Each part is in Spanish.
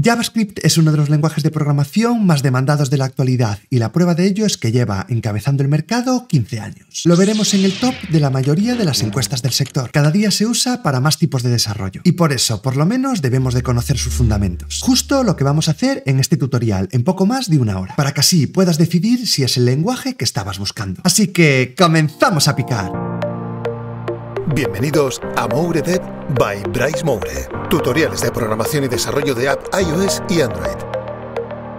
JavaScript es uno de los lenguajes de programación más demandados de la actualidad y la prueba de ello es que lleva encabezando el mercado 15 años. Lo veremos en el top de la mayoría de las encuestas del sector. Cada día se usa para más tipos de desarrollo y por eso, por lo menos, debemos de conocer sus fundamentos. Justo lo que vamos a hacer en este tutorial en poco más de una hora, para que así puedas decidir si es el lenguaje que estabas buscando. Así que comenzamos a picar. Bienvenidos a Moure by Bryce Moure. Tutoriales de programación y desarrollo de app iOS y Android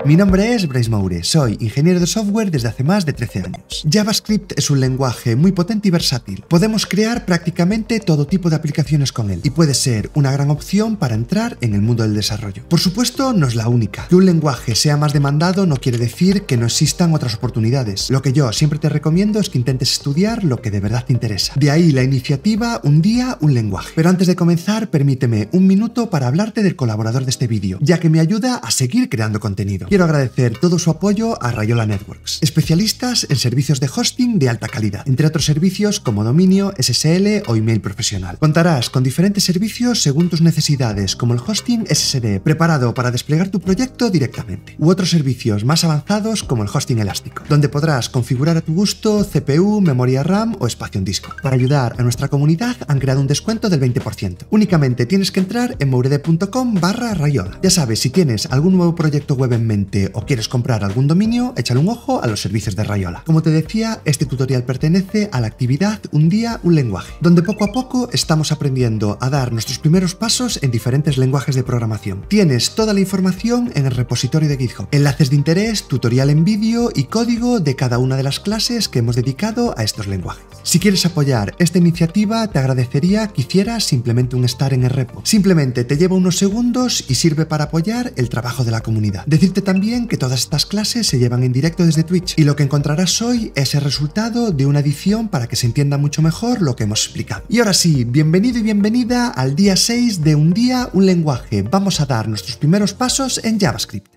mi nombre es Bryce Maure, soy ingeniero de software desde hace más de 13 años. JavaScript es un lenguaje muy potente y versátil. Podemos crear prácticamente todo tipo de aplicaciones con él y puede ser una gran opción para entrar en el mundo del desarrollo. Por supuesto, no es la única. Que un lenguaje sea más demandado no quiere decir que no existan otras oportunidades. Lo que yo siempre te recomiendo es que intentes estudiar lo que de verdad te interesa. De ahí la iniciativa Un día, un lenguaje. Pero antes de comenzar, permíteme un minuto para hablarte del colaborador de este vídeo, ya que me ayuda a seguir creando contenido quiero agradecer todo su apoyo a Rayola Networks, especialistas en servicios de hosting de alta calidad, entre otros servicios como dominio, SSL o email profesional. Contarás con diferentes servicios según tus necesidades, como el hosting SSD, preparado para desplegar tu proyecto directamente, u otros servicios más avanzados como el hosting elástico, donde podrás configurar a tu gusto CPU, memoria RAM o espacio en disco. Para ayudar a nuestra comunidad han creado un descuento del 20%. Únicamente tienes que entrar en mourede.com barra rayola. Ya sabes, si tienes algún nuevo proyecto web en mente, o quieres comprar algún dominio, échale un ojo a los servicios de Rayola. Como te decía, este tutorial pertenece a la actividad Un día, un lenguaje, donde poco a poco estamos aprendiendo a dar nuestros primeros pasos en diferentes lenguajes de programación. Tienes toda la información en el repositorio de GitHub, enlaces de interés, tutorial en vídeo y código de cada una de las clases que hemos dedicado a estos lenguajes. Si quieres apoyar esta iniciativa, te agradecería que hicieras simplemente un estar en el repo. Simplemente te lleva unos segundos y sirve para apoyar el trabajo de la comunidad. Decirte también también que todas estas clases se llevan en directo desde Twitch y lo que encontrarás hoy es el resultado de una edición para que se entienda mucho mejor lo que hemos explicado. Y ahora sí, bienvenido y bienvenida al día 6 de Un día, un lenguaje. Vamos a dar nuestros primeros pasos en JavaScript.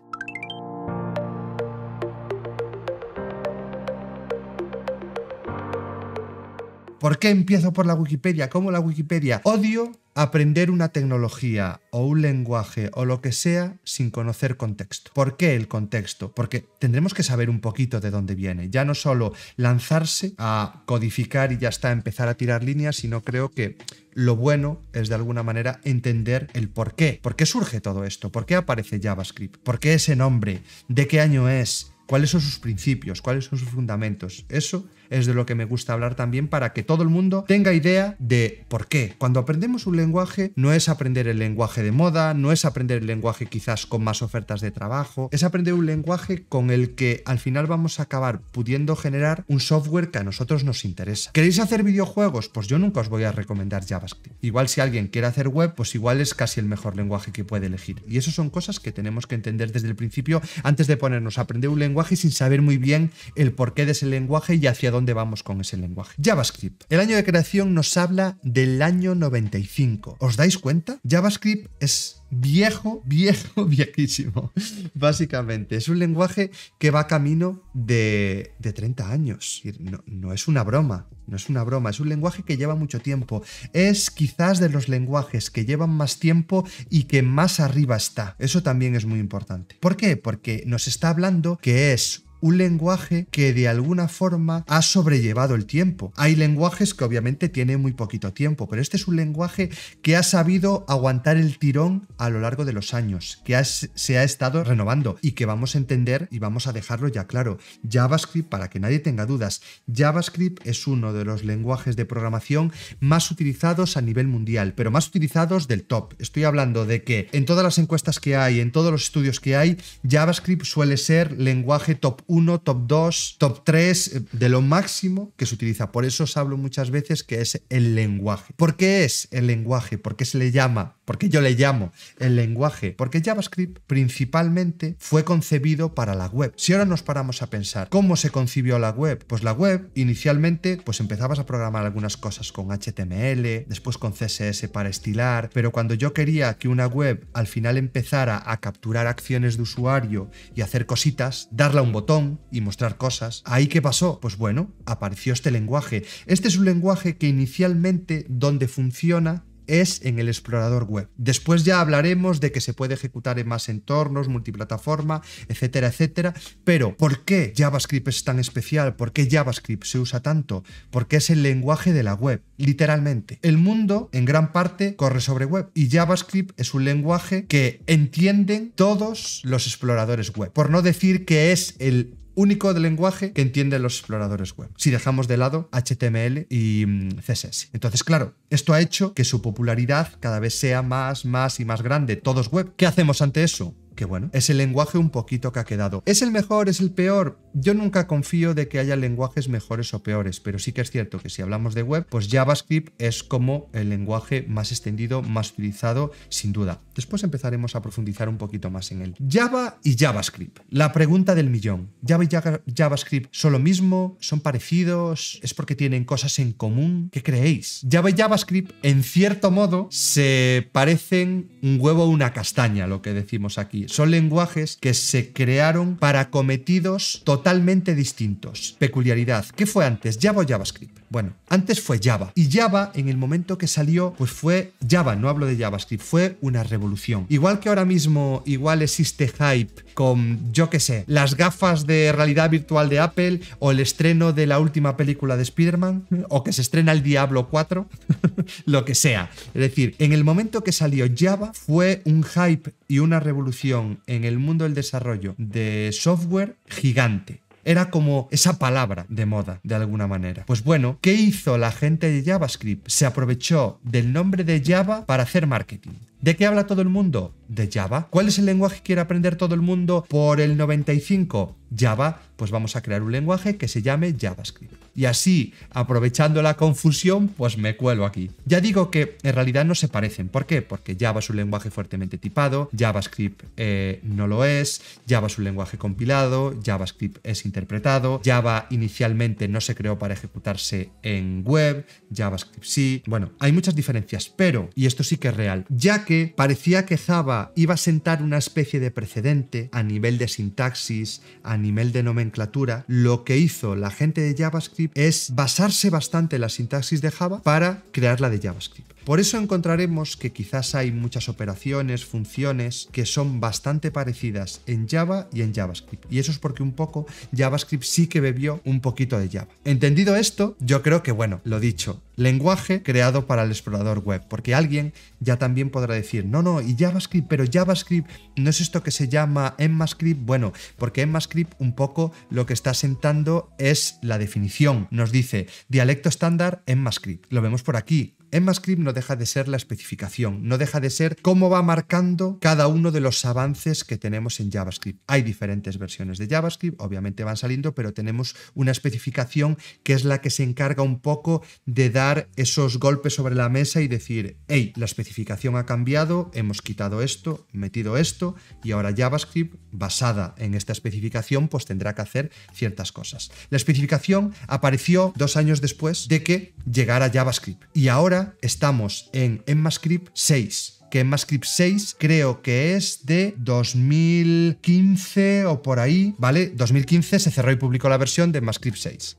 ¿Por qué empiezo por la Wikipedia? ¿Cómo la Wikipedia? Odio aprender una tecnología o un lenguaje o lo que sea sin conocer contexto. ¿Por qué el contexto? Porque tendremos que saber un poquito de dónde viene. Ya no solo lanzarse a codificar y ya está, empezar a tirar líneas, sino creo que lo bueno es de alguna manera entender el por qué. ¿Por qué surge todo esto? ¿Por qué aparece JavaScript? ¿Por qué ese nombre? ¿De qué año es? ¿Cuáles son sus principios? ¿Cuáles son sus fundamentos? Eso es de lo que me gusta hablar también para que todo el mundo tenga idea de por qué. Cuando aprendemos un lenguaje no es aprender el lenguaje de moda, no es aprender el lenguaje quizás con más ofertas de trabajo, es aprender un lenguaje con el que al final vamos a acabar pudiendo generar un software que a nosotros nos interesa. ¿Queréis hacer videojuegos? Pues yo nunca os voy a recomendar JavaScript. Igual si alguien quiere hacer web, pues igual es casi el mejor lenguaje que puede elegir. Y eso son cosas que tenemos que entender desde el principio antes de ponernos a aprender un lenguaje sin saber muy bien el porqué de ese lenguaje y hacia dónde dónde vamos con ese lenguaje. JavaScript. El año de creación nos habla del año 95. ¿Os dais cuenta? JavaScript es viejo, viejo, viejísimo. Básicamente, es un lenguaje que va camino de, 30 años. No, no, es una broma, no es una broma, es un lenguaje que lleva mucho tiempo. Es quizás de los lenguajes que llevan más tiempo y que más arriba está. Eso también es muy importante. ¿Por qué? Porque nos está hablando que es un lenguaje que de alguna forma ha sobrellevado el tiempo. Hay lenguajes que obviamente tienen muy poquito tiempo, pero este es un lenguaje que ha sabido aguantar el tirón a lo largo de los años, que se ha estado renovando y que vamos a entender y vamos a dejarlo ya claro. JavaScript, para que nadie tenga dudas, JavaScript es uno de los lenguajes de programación más utilizados a nivel mundial, pero más utilizados del top. Estoy hablando de que en todas las encuestas que hay, en todos los estudios que hay, JavaScript suele ser lenguaje top uno top 2, top 3, eh, de lo máximo que se utiliza. Por eso os hablo muchas veces que es el lenguaje. ¿Por qué es el lenguaje? ¿Por qué se le llama? porque yo le llamo el lenguaje? Porque JavaScript principalmente fue concebido para la web. Si ahora nos paramos a pensar, ¿cómo se concibió la web? Pues la web inicialmente pues empezabas a programar algunas cosas con HTML, después con CSS para estilar, pero cuando yo quería que una web al final empezara a capturar acciones de usuario y hacer cositas, darle a un botón, y mostrar cosas. ¿Ahí qué pasó? Pues bueno, apareció este lenguaje. Este es un lenguaje que inicialmente donde funciona es en el explorador web. Después ya hablaremos de que se puede ejecutar en más entornos, multiplataforma, etcétera, etcétera. Pero ¿por qué JavaScript es tan especial? ¿Por qué JavaScript se usa tanto? Porque es el lenguaje de la web, literalmente. El mundo en gran parte corre sobre web y JavaScript es un lenguaje que entienden todos los exploradores web. Por no decir que es el único de lenguaje que entienden los exploradores web, si dejamos de lado HTML y mm, CSS. Entonces, claro, esto ha hecho que su popularidad cada vez sea más, más y más grande. Todos web. ¿Qué hacemos ante eso? que bueno, es el lenguaje un poquito que ha quedado. ¿Es el mejor? ¿Es el peor? Yo nunca confío de que haya lenguajes mejores o peores, pero sí que es cierto que si hablamos de web, pues JavaScript es como el lenguaje más extendido, más utilizado, sin duda. Después empezaremos a profundizar un poquito más en él. Java y JavaScript. La pregunta del millón. ¿Java y JavaScript son lo mismo? ¿Son parecidos? ¿Es porque tienen cosas en común? ¿Qué creéis? Java y JavaScript, en cierto modo, se parecen un huevo o una castaña, lo que decimos aquí. Son lenguajes que se crearon para cometidos totalmente distintos. Peculiaridad. ¿Qué fue antes? Java o JavaScript. Bueno, antes fue Java. Y Java, en el momento que salió, pues fue Java, no hablo de JavaScript, fue una revolución. Igual que ahora mismo, igual existe hype con, yo qué sé, las gafas de realidad virtual de Apple o el estreno de la última película de Spider-Man o que se estrena el Diablo 4, lo que sea. Es decir, en el momento que salió Java fue un hype y una revolución en el mundo del desarrollo de software gigante. Era como esa palabra de moda, de alguna manera. Pues bueno, ¿qué hizo la gente de JavaScript? Se aprovechó del nombre de Java para hacer marketing. ¿De qué habla todo el mundo? De Java. ¿Cuál es el lenguaje que quiere aprender todo el mundo por el 95? Java. Pues vamos a crear un lenguaje que se llame JavaScript. Y así, aprovechando la confusión, pues me cuelo aquí. Ya digo que en realidad no se parecen. ¿Por qué? Porque Java es un lenguaje fuertemente tipado, JavaScript eh, no lo es, Java es un lenguaje compilado, JavaScript es interpretado, Java inicialmente no se creó para ejecutarse en web, JavaScript sí. Bueno, hay muchas diferencias, pero, y esto sí que es real, ya que parecía que Java iba a sentar una especie de precedente a nivel de sintaxis, a nivel de nomenclatura. Lo que hizo la gente de JavaScript es basarse bastante en la sintaxis de Java para crear la de JavaScript. Por eso encontraremos que quizás hay muchas operaciones, funciones que son bastante parecidas en Java y en JavaScript. Y eso es porque un poco JavaScript sí que bebió un poquito de Java. Entendido esto, yo creo que bueno, lo dicho, lenguaje creado para el explorador web, porque alguien ya también podrá decir, no, no, y JavaScript, pero JavaScript no es esto que se llama script. bueno, porque script un poco lo que está sentando es la definición, nos dice dialecto estándar en script. lo vemos por aquí, JavaScript no deja de ser la especificación, no deja de ser cómo va marcando cada uno de los avances que tenemos en JavaScript. Hay diferentes versiones de JavaScript, obviamente van saliendo, pero tenemos una especificación que es la que se encarga un poco de dar esos golpes sobre la mesa y decir, hey, la especificación ha cambiado, hemos quitado esto, metido esto, y ahora JavaScript, basada en esta especificación, pues tendrá que hacer ciertas cosas. La especificación apareció dos años después de que llegara JavaScript y ahora estamos en Script 6 que Script 6 creo que es de 2015 o por ahí, ¿vale? 2015 se cerró y publicó la versión de Script 6.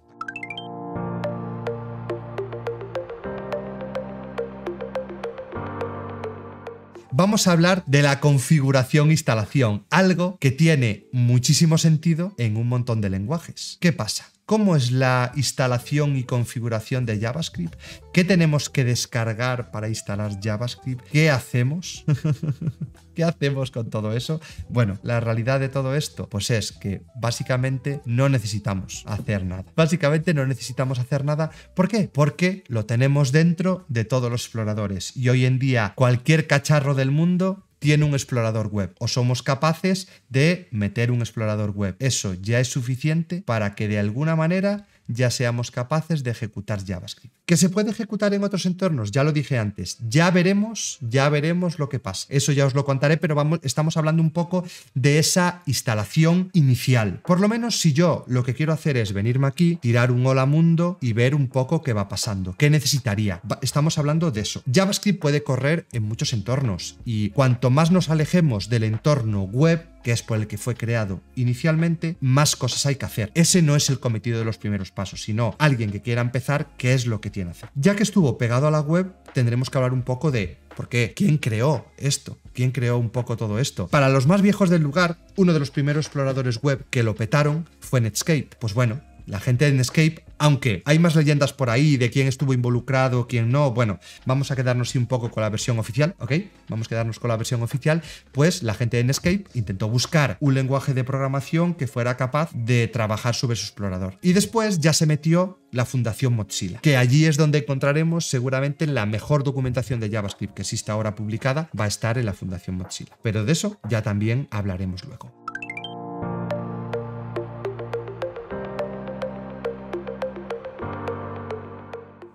vamos a hablar de la configuración instalación, algo que tiene muchísimo sentido en un montón de lenguajes. ¿Qué pasa? ¿Cómo es la instalación y configuración de JavaScript? ¿Qué tenemos que descargar para instalar JavaScript? ¿Qué hacemos? ¿Qué hacemos con todo eso? Bueno, la realidad de todo esto, pues es que básicamente no necesitamos hacer nada. Básicamente no necesitamos hacer nada. ¿Por qué? Porque lo tenemos dentro de todos los exploradores. Y hoy en día, cualquier cacharro del mundo tiene un explorador web o somos capaces de meter un explorador web. Eso ya es suficiente para que de alguna manera ya seamos capaces de ejecutar JavaScript. ¿Que se puede ejecutar en otros entornos? Ya lo dije antes. Ya veremos, ya veremos lo que pasa. Eso ya os lo contaré, pero vamos, estamos hablando un poco de esa instalación inicial. Por lo menos si yo lo que quiero hacer es venirme aquí, tirar un hola mundo y ver un poco qué va pasando. ¿Qué necesitaría? Estamos hablando de eso. JavaScript puede correr en muchos entornos y cuanto más nos alejemos del entorno web, que es por el que fue creado inicialmente, más cosas hay que hacer. Ese no es el cometido de los primeros paso sino alguien que quiera empezar, qué es lo que tiene que hacer. Ya que estuvo pegado a la web, tendremos que hablar un poco de por qué, quién creó esto, quién creó un poco todo esto. Para los más viejos del lugar, uno de los primeros exploradores web que lo petaron fue Netscape. Pues bueno, la gente de Escape, aunque hay más leyendas por ahí de quién estuvo involucrado, quién no, bueno, vamos a quedarnos un poco con la versión oficial, ¿ok? Vamos a quedarnos con la versión oficial, pues la gente de Escape intentó buscar un lenguaje de programación que fuera capaz de trabajar sobre su explorador. Y después ya se metió la Fundación Mozilla, que allí es donde encontraremos seguramente la mejor documentación de JavaScript que existe ahora publicada, va a estar en la Fundación Mozilla. Pero de eso ya también hablaremos luego.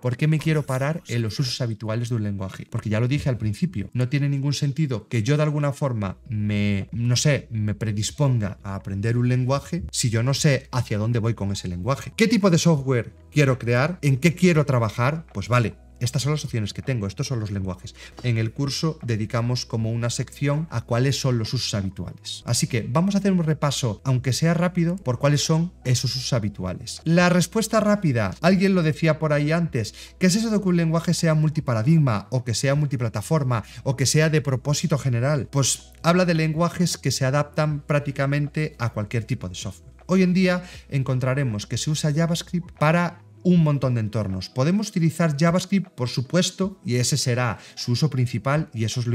¿Por qué me quiero parar en los usos habituales de un lenguaje? Porque ya lo dije al principio, no tiene ningún sentido que yo de alguna forma me, no sé, me predisponga a aprender un lenguaje si yo no sé hacia dónde voy con ese lenguaje. ¿Qué tipo de software quiero crear? ¿En qué quiero trabajar? Pues vale, estas son las opciones que tengo, estos son los lenguajes. En el curso dedicamos como una sección a cuáles son los usos habituales. Así que vamos a hacer un repaso, aunque sea rápido, por cuáles son esos usos habituales. La respuesta rápida, alguien lo decía por ahí antes, ¿qué es eso de que un lenguaje sea multiparadigma o que sea multiplataforma o que sea de propósito general? Pues habla de lenguajes que se adaptan prácticamente a cualquier tipo de software. Hoy en día encontraremos que se usa JavaScript para un montón de entornos. Podemos utilizar JavaScript, por supuesto, y ese será su uso principal y eso es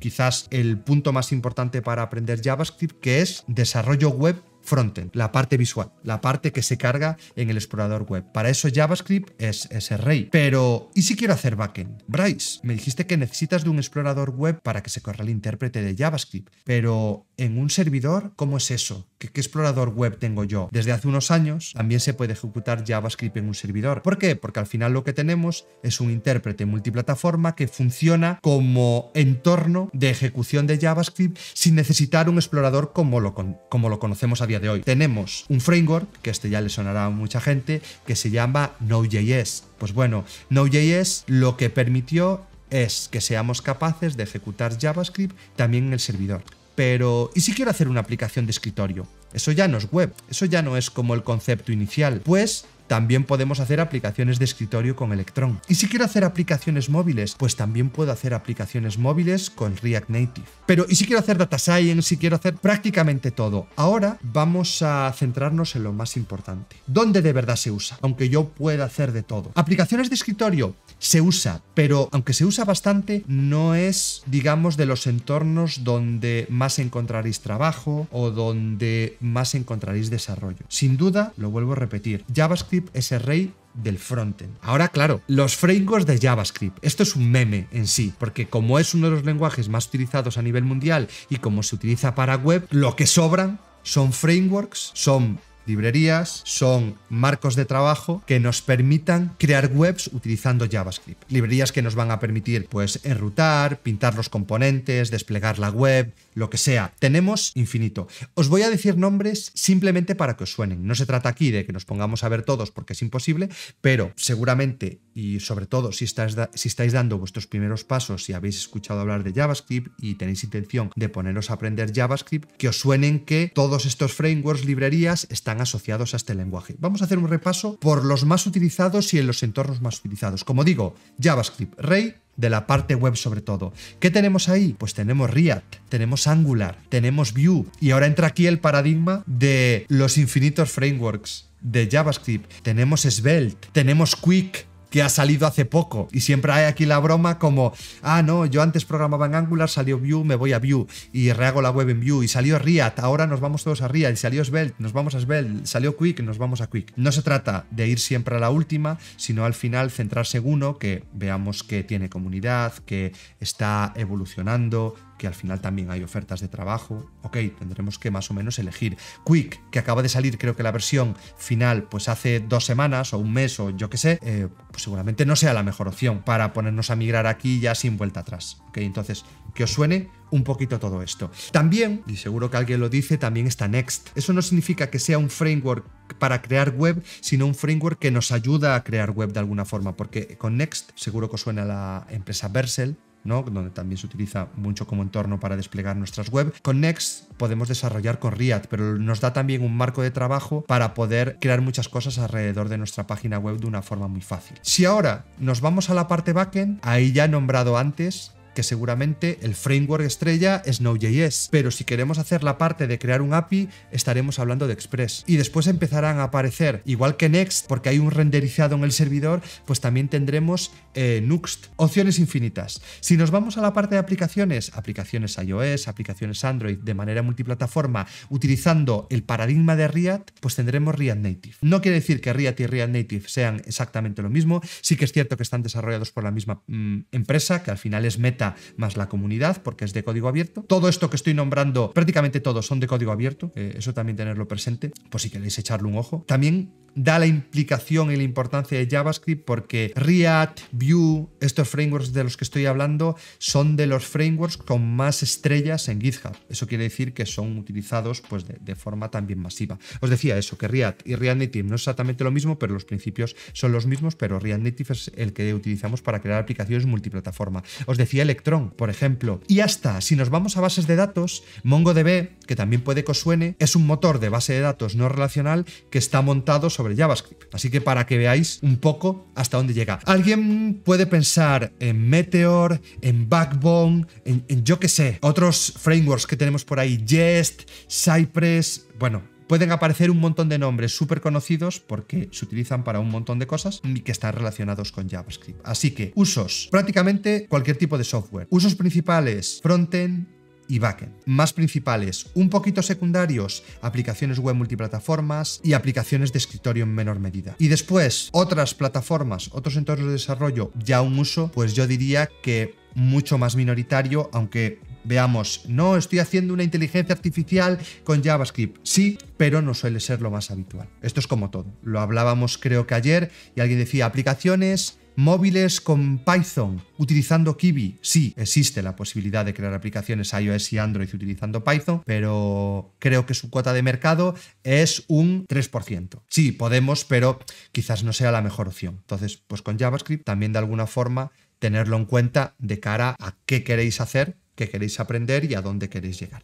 quizás el punto más importante para aprender JavaScript, que es desarrollo web frontend, la parte visual, la parte que se carga en el explorador web. Para eso JavaScript es, ese rey. Pero, ¿y si quiero hacer backend? Bryce, me dijiste que necesitas de un explorador web para que se corra el intérprete de JavaScript, pero en un servidor, ¿cómo es eso? ¿Qué, explorador web tengo yo? Desde hace unos años también se puede ejecutar JavaScript en un servidor. ¿Por qué? Porque al final lo que tenemos es un intérprete multiplataforma que funciona como entorno de ejecución de JavaScript sin necesitar un explorador como lo, como lo conocemos a de hoy. Tenemos un framework, que este ya le sonará a mucha gente, que se llama Node.js. Pues bueno, Node.js lo que permitió es que seamos capaces de ejecutar JavaScript también en el servidor. Pero, ¿y si quiero hacer una aplicación de escritorio? Eso ya no es web, eso ya no es como el concepto inicial. Pues también podemos hacer aplicaciones de escritorio con Electron. Y si quiero hacer aplicaciones móviles, pues también puedo hacer aplicaciones móviles con React Native. Pero y si quiero hacer data science, si quiero hacer prácticamente todo. Ahora vamos a centrarnos en lo más importante. ¿Dónde de verdad se usa? Aunque yo pueda hacer de todo. Aplicaciones de escritorio se usa, pero aunque se usa bastante, no es, digamos, de los entornos donde más encontraréis trabajo o donde más encontraréis desarrollo. Sin duda, lo vuelvo a repetir, JavaScript ese es el rey del frontend. Ahora, claro, los frameworks de JavaScript. Esto es un meme en sí, porque como es uno de los lenguajes más utilizados a nivel mundial y como se utiliza para web, lo que sobran son frameworks, son librerías, son marcos de trabajo que nos permitan crear webs utilizando JavaScript. Librerías que nos van a permitir pues enrutar, pintar los componentes, desplegar la web, lo que sea. Tenemos infinito. Os voy a decir nombres simplemente para que os suenen. No se trata aquí de que nos pongamos a ver todos porque es imposible, pero seguramente y sobre todo si estáis, dando vuestros primeros pasos y habéis escuchado hablar de JavaScript y tenéis intención de poneros a aprender JavaScript, que os suenen que todos estos frameworks, librerías están asociados a este lenguaje. Vamos a hacer un repaso por los más utilizados y en los entornos más utilizados. Como digo, JavaScript, rey de la parte web sobre todo. ¿Qué tenemos ahí? Pues tenemos React, tenemos Angular, tenemos Vue y ahora entra aquí el paradigma de los infinitos frameworks de JavaScript, tenemos Svelte, tenemos Quick, que ha salido hace poco. Y siempre hay aquí la broma como, ah, no, yo antes programaba en Angular, salió Vue, me voy a Vue y rehago la web en Vue. Y salió React, ahora nos vamos todos a React. Y salió Svelte, nos vamos a Svelte. Salió Quick, nos vamos a Quick. No se trata de ir siempre a la última, sino al final centrarse en uno que veamos que tiene comunidad, que está evolucionando, que al final también hay ofertas de trabajo. Ok, tendremos que más o menos elegir. Quick, que acaba de salir, creo que la versión final, pues hace dos semanas o un mes o yo qué sé, eh, pues seguramente no sea la mejor opción para ponernos a migrar aquí ya sin vuelta atrás. Ok, entonces, que os suene un poquito todo esto. También, y seguro que alguien lo dice, también está Next. Eso no significa que sea un framework para crear web, sino un framework que nos ayuda a crear web de alguna forma, porque con Next seguro que os suena la empresa Versel, donde también se utiliza mucho como entorno para desplegar nuestras web. Con Next podemos desarrollar con React, pero nos da también un marco de trabajo para poder crear muchas cosas alrededor de nuestra página web de una forma muy fácil. Si ahora nos vamos a la parte backend, ahí ya he nombrado antes que seguramente el framework estrella es Node.js, pero si queremos hacer la parte de crear un API, estaremos hablando de Express. Y después empezarán a aparecer, igual que Next, porque hay un renderizado en el servidor, pues también tendremos eh, Nuxt. Opciones infinitas. Si nos vamos a la parte de aplicaciones, aplicaciones iOS, aplicaciones Android de manera multiplataforma, utilizando el paradigma de React, pues tendremos React Native. No quiere decir que React y React Native sean exactamente lo mismo, sí que es cierto que están desarrollados por la misma mm, empresa, que al final es Meta más la comunidad, porque es de código abierto. Todo esto que estoy nombrando, prácticamente todos son de código abierto, eh, eso también tenerlo presente, por si queréis echarle un ojo. También da la implicación y la importancia de JavaScript porque React, Vue, estos frameworks de los que estoy hablando son de los frameworks con más estrellas en GitHub. Eso quiere decir que son utilizados pues, de, de forma también masiva. Os decía eso, que React y React Native no es exactamente lo mismo, pero los principios son los mismos, pero React Native es el que utilizamos para crear aplicaciones multiplataforma. Os decía el por ejemplo. Y hasta, si nos vamos a bases de datos, MongoDB, que también puede que os suene, es un motor de base de datos no relacional que está montado sobre JavaScript. Así que para que veáis un poco hasta dónde llega. Alguien puede pensar en Meteor, en Backbone, en, en yo qué sé, otros frameworks que tenemos por ahí, Jest, Cypress, bueno, pueden aparecer un montón de nombres súper conocidos porque se utilizan para un montón de cosas y que están relacionados con JavaScript. Así que usos, prácticamente cualquier tipo de software. Usos principales, frontend, y backend. Más principales, un poquito secundarios, aplicaciones web multiplataformas y aplicaciones de escritorio en menor medida. Y después, otras plataformas, otros entornos de desarrollo, ya un uso, pues yo diría que mucho más minoritario, aunque Veamos, no estoy haciendo una inteligencia artificial con JavaScript. Sí, pero no suele ser lo más habitual. Esto es como todo. Lo hablábamos creo que ayer y alguien decía aplicaciones móviles con Python utilizando Kiwi. Sí, existe la posibilidad de crear aplicaciones iOS y Android utilizando Python, pero creo que su cuota de mercado es un 3%. Sí, podemos, pero quizás no sea la mejor opción. Entonces, pues con JavaScript también de alguna forma tenerlo en cuenta de cara a qué queréis hacer que queréis aprender y a dónde queréis llegar.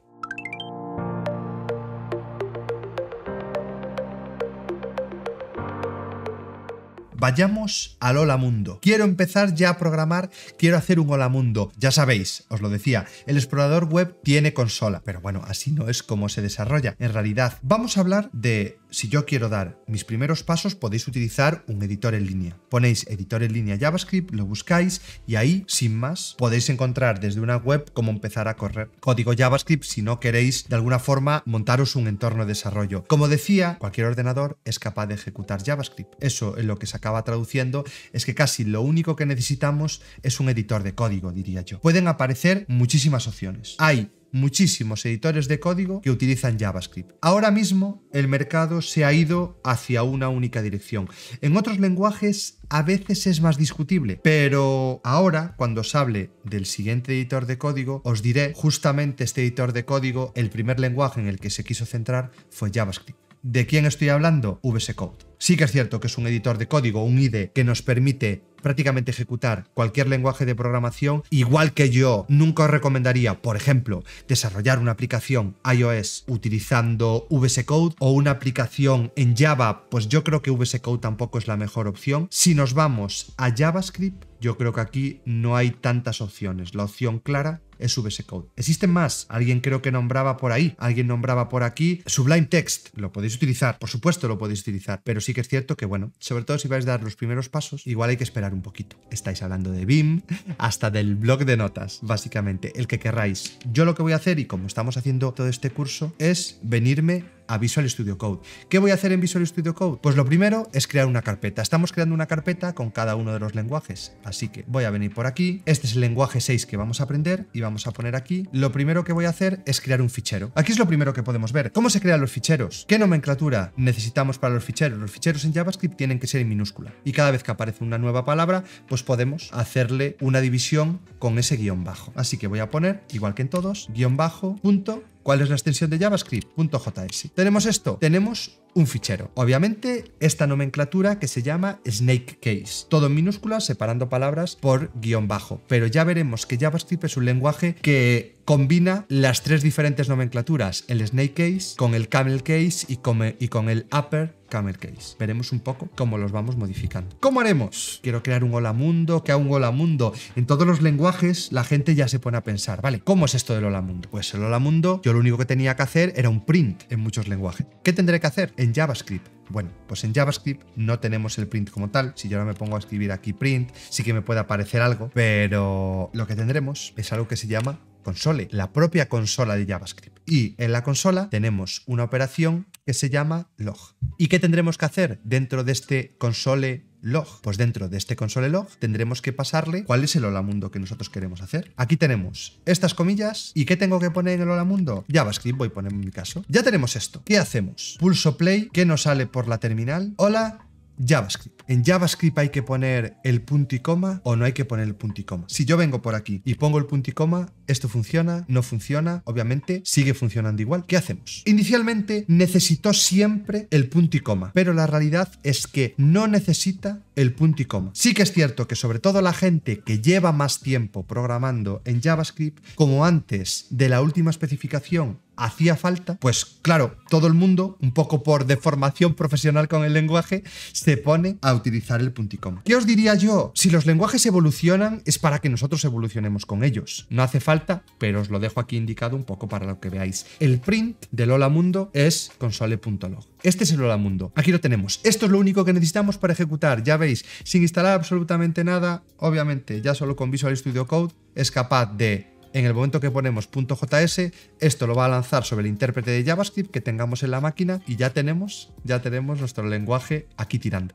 vayamos al Hola Mundo. Quiero empezar ya a programar, quiero hacer un Hola Mundo. Ya sabéis, os lo decía, el explorador web tiene consola, pero bueno, así no es como se desarrolla. En realidad, vamos a hablar de si yo quiero dar mis primeros pasos, podéis utilizar un editor en línea. Ponéis editor en línea JavaScript, lo buscáis y ahí, sin más, podéis encontrar desde una web cómo empezar a correr código JavaScript si no queréis de alguna forma montaros un entorno de desarrollo. Como decía, cualquier ordenador es capaz de ejecutar JavaScript. Eso es lo que sacamos acaba traduciendo, es que casi lo único que necesitamos es un editor de código, diría yo. Pueden aparecer muchísimas opciones. Hay muchísimos editores de código que utilizan JavaScript. Ahora mismo el mercado se ha ido hacia una única dirección. En otros lenguajes a veces es más discutible, pero ahora cuando os hable del siguiente editor de código, os diré justamente este editor de código, el primer lenguaje en el que se quiso centrar fue JavaScript. ¿De quién estoy hablando? VS Code. Sí que es cierto que es un editor de código, un IDE, que nos permite prácticamente ejecutar cualquier lenguaje de programación, igual que yo nunca recomendaría, por ejemplo, desarrollar una aplicación iOS utilizando VS Code o una aplicación en Java, pues yo creo que VS Code tampoco es la mejor opción. Si nos vamos a JavaScript, yo creo que aquí no hay tantas opciones. La opción clara VS Code. Existen más. Alguien creo que nombraba por ahí, alguien nombraba por aquí. Sublime Text, lo podéis utilizar, por supuesto lo podéis utilizar, pero sí que es cierto que, bueno, sobre todo si vais a dar los primeros pasos, igual hay que esperar un poquito. Estáis hablando de BIM, hasta del blog de notas, básicamente, el que querráis. Yo lo que voy a hacer, y como estamos haciendo todo este curso, es venirme a Visual Studio Code. ¿Qué voy a hacer en Visual Studio Code? Pues lo primero es crear una carpeta. Estamos creando una carpeta con cada uno de los lenguajes. Así que voy a venir por aquí. Este es el lenguaje 6 que vamos a aprender y vamos a poner aquí. Lo primero que voy a hacer es crear un fichero. Aquí es lo primero que podemos ver. ¿Cómo se crean los ficheros? ¿Qué nomenclatura necesitamos para los ficheros? Los ficheros en JavaScript tienen que ser en minúscula. Y cada vez que aparece una nueva palabra, pues podemos hacerle una división con ese guión bajo. Así que voy a poner, igual que en todos, guión bajo, punto, ¿Cuál es la extensión de JavaScript? .js. ¿Tenemos esto? Tenemos un fichero. Obviamente, esta nomenclatura que se llama Snake Case, todo en minúsculas separando palabras por guión bajo. Pero ya veremos que JavaScript es un lenguaje que combina las tres diferentes nomenclaturas, el Snake Case con el Camel Case y con el, Upper Camel Case. Veremos un poco cómo los vamos modificando. ¿Cómo haremos? Quiero crear un hola mundo, que un hola mundo. En todos los lenguajes la gente ya se pone a pensar, ¿vale? ¿Cómo es esto del hola mundo? Pues el hola mundo, yo lo único que tenía que hacer era un print en muchos lenguajes. ¿Qué tendré que hacer? en JavaScript. Bueno, pues en JavaScript no tenemos el print como tal. Si yo ahora me pongo a escribir aquí print, sí que me puede aparecer algo, pero lo que tendremos es algo que se llama console, la propia consola de JavaScript. Y en la consola tenemos una operación que se llama log. ¿Y qué tendremos que hacer dentro de este console log. Pues dentro de este console log tendremos que pasarle cuál es el hola mundo que nosotros queremos hacer. Aquí tenemos estas comillas. ¿Y qué tengo que poner en el hola mundo? JavaScript voy a poner en mi caso. Ya tenemos esto. ¿Qué hacemos? Pulso play. ¿Qué nos sale por la terminal? Hola, JavaScript. En JavaScript hay que poner el punto y coma o no hay que poner el punto y coma. Si yo vengo por aquí y pongo el punto y coma, esto funciona, no funciona, obviamente sigue funcionando igual. ¿Qué hacemos? Inicialmente necesito siempre el punto y coma, pero la realidad es que no necesita el punto y coma. Sí que es cierto que sobre todo la gente que lleva más tiempo programando en JavaScript, como antes de la última especificación hacía falta, pues claro, todo el mundo, un poco por deformación profesional con el lenguaje, se pone a utilizar el punticom. ¿Qué os diría yo? Si los lenguajes evolucionan es para que nosotros evolucionemos con ellos. No hace falta, pero os lo dejo aquí indicado un poco para lo que veáis. El print del hola mundo es console.log. Este es el hola mundo. Aquí lo tenemos. Esto es lo único que necesitamos para ejecutar. Ya veis, sin instalar absolutamente nada, obviamente ya solo con Visual Studio Code es capaz de en el momento que ponemos .js, esto lo va a lanzar sobre el intérprete de JavaScript que tengamos en la máquina y ya tenemos, ya tenemos nuestro lenguaje aquí tirando.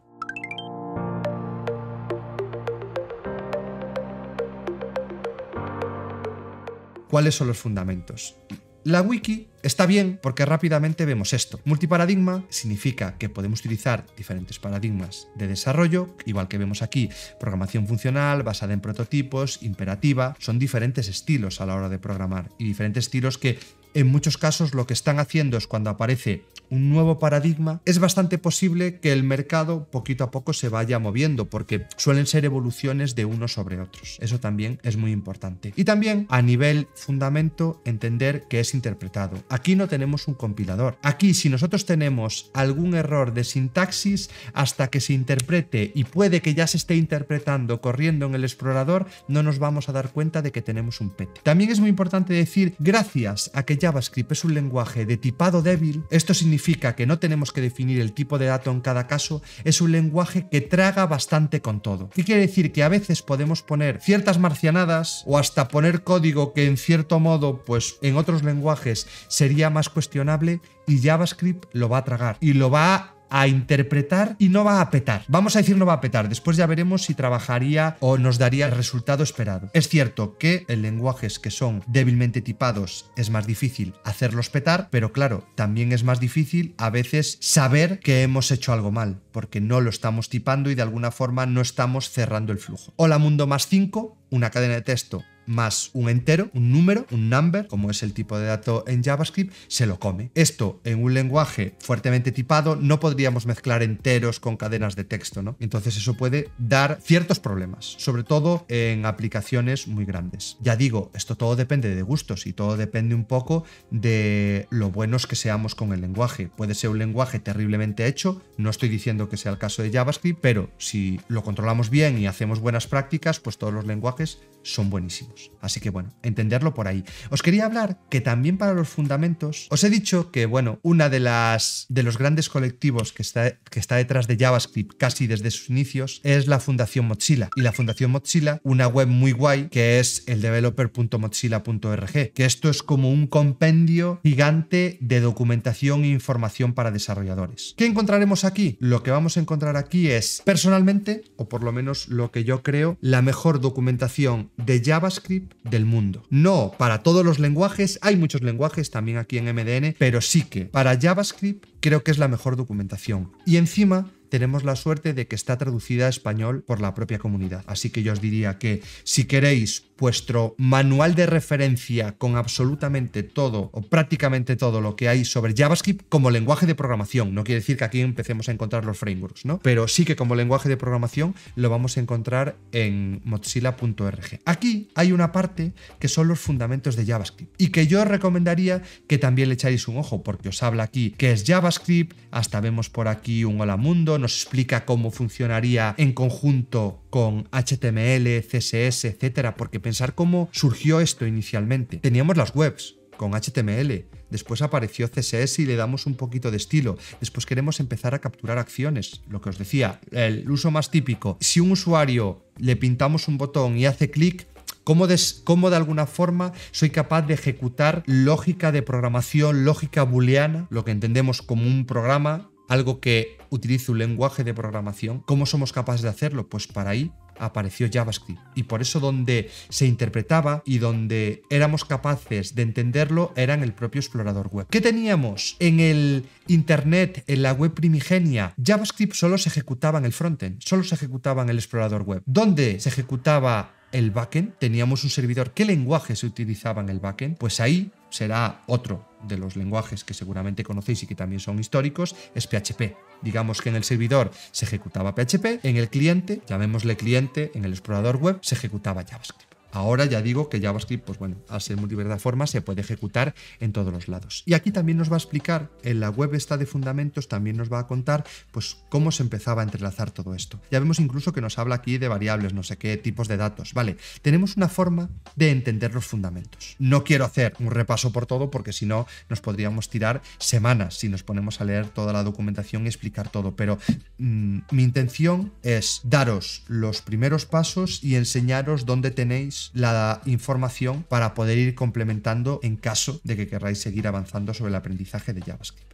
¿Cuáles son los fundamentos? La wiki está bien porque rápidamente vemos esto. Multiparadigma significa que podemos utilizar diferentes paradigmas de desarrollo, igual que vemos aquí, programación funcional, basada en prototipos, imperativa, son diferentes estilos a la hora de programar y diferentes estilos que en muchos casos lo que están haciendo es cuando aparece un nuevo paradigma, es bastante posible que el mercado poquito a poco se vaya moviendo, porque suelen ser evoluciones de unos sobre otros. Eso también es muy importante. Y también a nivel fundamento, entender que es interpretado. Aquí no tenemos un compilador. Aquí si nosotros tenemos algún error de sintaxis, hasta que se interprete y puede que ya se esté interpretando corriendo en el explorador, no nos vamos a dar cuenta de que tenemos un pet También es muy importante decir gracias a que JavaScript es un lenguaje de tipado débil, esto significa que no tenemos que definir el tipo de dato en cada caso, es un lenguaje que traga bastante con todo. ¿Qué quiere decir? Que a veces podemos poner ciertas marcianadas o hasta poner código que en cierto modo, pues en otros lenguajes sería más cuestionable y JavaScript lo va a tragar y lo va a a interpretar y no va a petar. Vamos a decir no va a petar, después ya veremos si trabajaría o nos daría el resultado esperado. Es cierto que en lenguajes que son débilmente tipados es más difícil hacerlos petar, pero claro, también es más difícil a veces saber que hemos hecho algo mal, porque no lo estamos tipando y de alguna forma no estamos cerrando el flujo. Hola Mundo más 5, una cadena de texto más un entero, un número, un number, como es el tipo de dato en JavaScript, se lo come. Esto en un lenguaje fuertemente tipado no podríamos mezclar enteros con cadenas de texto, ¿no? Entonces eso puede dar ciertos problemas, sobre todo en aplicaciones muy grandes. Ya digo, esto todo depende de gustos y todo depende un poco de lo buenos que seamos con el lenguaje. Puede ser un lenguaje terriblemente hecho, no estoy diciendo que sea el caso de JavaScript, pero si lo controlamos bien y hacemos buenas prácticas, pues todos los lenguajes son buenísimos. Así que bueno, entenderlo por ahí. Os quería hablar que también para los fundamentos, os he dicho que bueno, una de las de los grandes colectivos que está, que está detrás de JavaScript casi desde sus inicios es la Fundación Mozilla. Y la Fundación Mozilla, una web muy guay que es el developer.mozilla.org, que esto es como un compendio gigante de documentación e información para desarrolladores. ¿Qué encontraremos aquí? Lo que vamos a encontrar aquí es personalmente, o por lo menos lo que yo creo, la mejor documentación de JavaScript del mundo. No para todos los lenguajes, hay muchos lenguajes también aquí en MDN, pero sí que para JavaScript Creo que es la mejor documentación. Y encima tenemos la suerte de que está traducida a español por la propia comunidad. Así que yo os diría que si queréis vuestro manual de referencia con absolutamente todo o prácticamente todo lo que hay sobre JavaScript como lenguaje de programación, no quiere decir que aquí empecemos a encontrar los frameworks, ¿no? Pero sí que como lenguaje de programación lo vamos a encontrar en mozilla.org. Aquí hay una parte que son los fundamentos de JavaScript y que yo os recomendaría que también le echáis un ojo porque os habla aquí que es JavaScript script hasta vemos por aquí un hola mundo, nos explica cómo funcionaría en conjunto con HTML, CSS, etcétera, porque pensar cómo surgió esto inicialmente. Teníamos las webs con HTML, después apareció CSS y le damos un poquito de estilo, después queremos empezar a capturar acciones, lo que os decía, el uso más típico, si un usuario le pintamos un botón y hace clic, cómo, de alguna forma soy capaz de ejecutar lógica de programación, lógica booleana, lo que entendemos como un programa, algo que utilice un lenguaje de programación. ¿Cómo somos capaces de hacerlo? Pues para ahí apareció JavaScript. Y por eso donde se interpretaba y donde éramos capaces de entenderlo era en el propio explorador web. ¿Qué teníamos en el Internet, en la web primigenia? JavaScript solo se ejecutaba en el frontend, solo se ejecutaba en el explorador web. ¿Dónde se ejecutaba el backend, teníamos un servidor, ¿qué lenguaje se utilizaba en el backend? Pues ahí será otro de los lenguajes que seguramente conocéis y que también son históricos, es PHP. Digamos que en el servidor se ejecutaba PHP, en el cliente, llamémosle cliente, en el explorador web se ejecutaba JavaScript. Ahora ya digo que JavaScript, pues bueno, al ser formas, se puede ejecutar en todos los lados. Y aquí también nos va a explicar, en la web está de fundamentos también nos va a contar pues cómo se empezaba a entrelazar todo esto. Ya vemos incluso que nos habla aquí de variables, no sé qué, tipos de datos. Vale, tenemos una forma de entender los fundamentos. No quiero hacer un repaso por todo porque si no nos podríamos tirar semanas si nos ponemos a leer toda la documentación y explicar todo, pero mm, mi intención es daros los primeros pasos y enseñaros dónde tenéis la información para poder ir complementando en caso de que queráis seguir avanzando sobre el aprendizaje de JavaScript.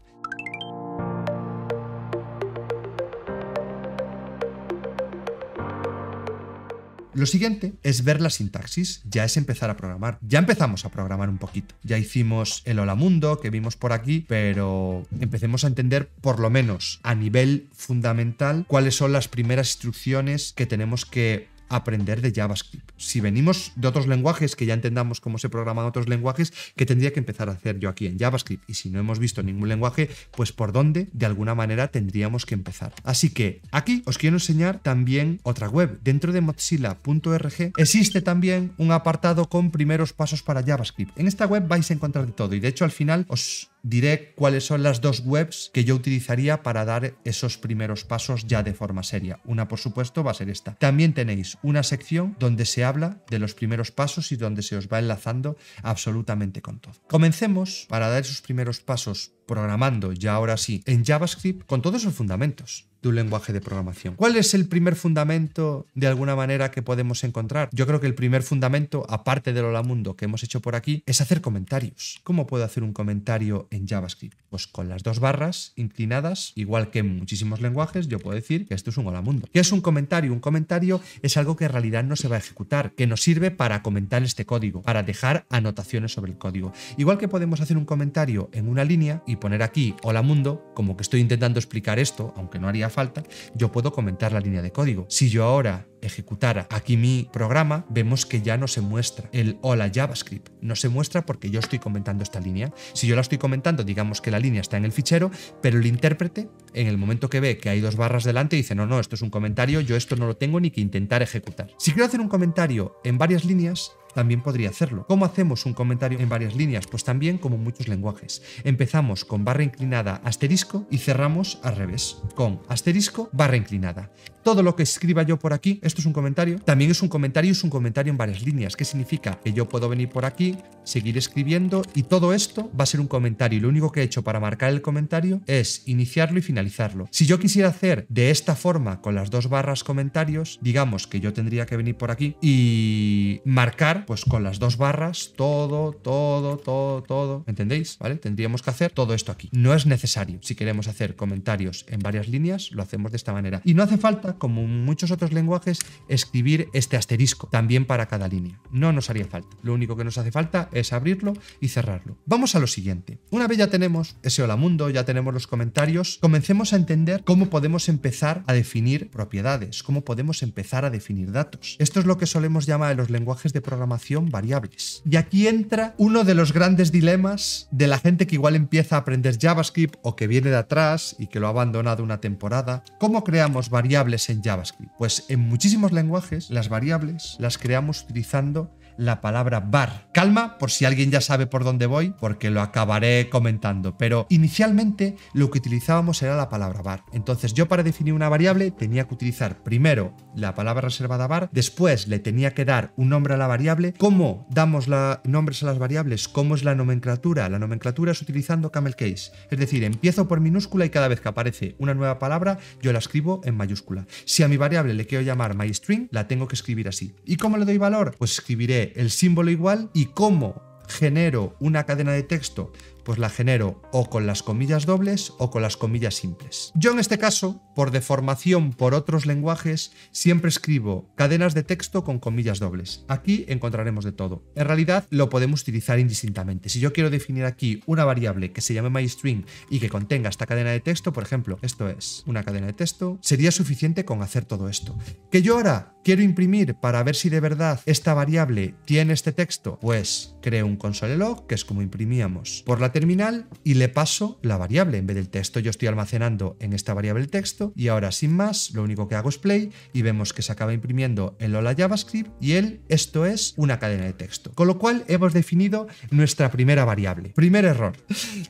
Lo siguiente es ver la sintaxis, ya es empezar a programar. Ya empezamos a programar un poquito. Ya hicimos el hola mundo que vimos por aquí, pero empecemos a entender por lo menos a nivel fundamental cuáles son las primeras instrucciones que tenemos que aprender de JavaScript. Si venimos de otros lenguajes, que ya entendamos cómo se programan otros lenguajes, ¿qué tendría que empezar a hacer yo aquí en JavaScript? Y si no hemos visto ningún lenguaje, pues por dónde de alguna manera tendríamos que empezar. Así que aquí os quiero enseñar también otra web. Dentro de mozilla.org existe también un apartado con primeros pasos para JavaScript. En esta web vais a encontrar de todo y de hecho al final os diré cuáles son las dos webs que yo utilizaría para dar esos primeros pasos ya de forma seria. Una, por supuesto, va a ser esta. También tenéis una sección donde se habla de los primeros pasos y donde se os va enlazando absolutamente con todo. Comencemos para dar esos primeros pasos programando ya ahora sí en JavaScript con todos los fundamentos de un lenguaje de programación. ¿Cuál es el primer fundamento de alguna manera que podemos encontrar? Yo creo que el primer fundamento, aparte del hola mundo que hemos hecho por aquí, es hacer comentarios. ¿Cómo puedo hacer un comentario en JavaScript? Pues con las dos barras inclinadas, igual que en muchísimos lenguajes, yo puedo decir que esto es un hola mundo. ¿Qué es un comentario? Un comentario es algo que en realidad no se va a ejecutar, que nos sirve para comentar este código, para dejar anotaciones sobre el código. Igual que podemos hacer un comentario en una línea y poner aquí hola mundo, como que estoy intentando explicar esto, aunque no haría falta, yo puedo comentar la línea de código. Si yo ahora ejecutara aquí mi programa, vemos que ya no se muestra el hola JavaScript. No se muestra porque yo estoy comentando esta línea. Si yo la estoy comentando, digamos que la línea está en el fichero, pero el intérprete, en el momento que ve que hay dos barras delante, dice, no, no, esto es un comentario, yo esto no lo tengo ni que intentar ejecutar. Si quiero hacer un comentario en varias líneas, también podría hacerlo. ¿Cómo hacemos un comentario en varias líneas? Pues también como muchos lenguajes. Empezamos con barra inclinada asterisco y cerramos al revés, con asterisco barra inclinada todo lo que escriba yo por aquí, esto es un comentario, también es un comentario, es un comentario en varias líneas. ¿Qué significa? Que yo puedo venir por aquí, seguir escribiendo y todo esto va a ser un comentario. lo único que he hecho para marcar el comentario es iniciarlo y finalizarlo. Si yo quisiera hacer de esta forma con las dos barras comentarios, digamos que yo tendría que venir por aquí y marcar pues con las dos barras todo, todo, todo, todo. ¿Entendéis? ¿Vale? Tendríamos que hacer todo esto aquí. No es necesario. Si queremos hacer comentarios en varias líneas, lo hacemos de esta manera. Y no hace falta como muchos otros lenguajes, escribir este asterisco también para cada línea. No nos haría falta. Lo único que nos hace falta es abrirlo y cerrarlo. Vamos a lo siguiente. Una vez ya tenemos ese hola mundo, ya tenemos los comentarios, comencemos a entender cómo podemos empezar a definir propiedades, cómo podemos empezar a definir datos. Esto es lo que solemos llamar en los lenguajes de programación variables. Y aquí entra uno de los grandes dilemas de la gente que igual empieza a aprender JavaScript o que viene de atrás y que lo ha abandonado una temporada. ¿Cómo creamos variables en JavaScript? Pues en muchísimos lenguajes las variables las creamos utilizando la palabra bar. Calma, por si alguien ya sabe por dónde voy, porque lo acabaré comentando, pero inicialmente lo que utilizábamos era la palabra bar. Entonces yo para definir una variable tenía que utilizar primero la palabra reservada bar, después le tenía que dar un nombre a la variable, cómo damos nombres a las variables, cómo es la nomenclatura. La nomenclatura es utilizando camel case, es decir, empiezo por minúscula y cada vez que aparece una nueva palabra yo la escribo en mayúscula. Si a mi variable le quiero llamar myString, la tengo que escribir así. ¿Y cómo le doy valor? Pues escribiré el símbolo igual y cómo genero una cadena de texto? Pues la genero o con las comillas dobles o con las comillas simples. Yo en este caso, por deformación por otros lenguajes, siempre escribo cadenas de texto con comillas dobles. Aquí encontraremos de todo. En realidad lo podemos utilizar indistintamente. Si yo quiero definir aquí una variable que se llame myString y que contenga esta cadena de texto, por ejemplo, esto es una cadena de texto, sería suficiente con hacer todo esto. Que yo ahora Quiero imprimir para ver si de verdad esta variable tiene este texto. Pues creo un console log, que es como imprimíamos por la terminal, y le paso la variable. En vez del texto yo estoy almacenando en esta variable el texto, y ahora sin más, lo único que hago es play, y vemos que se acaba imprimiendo el hola JavaScript, y él, esto es una cadena de texto. Con lo cual hemos definido nuestra primera variable. Primer error,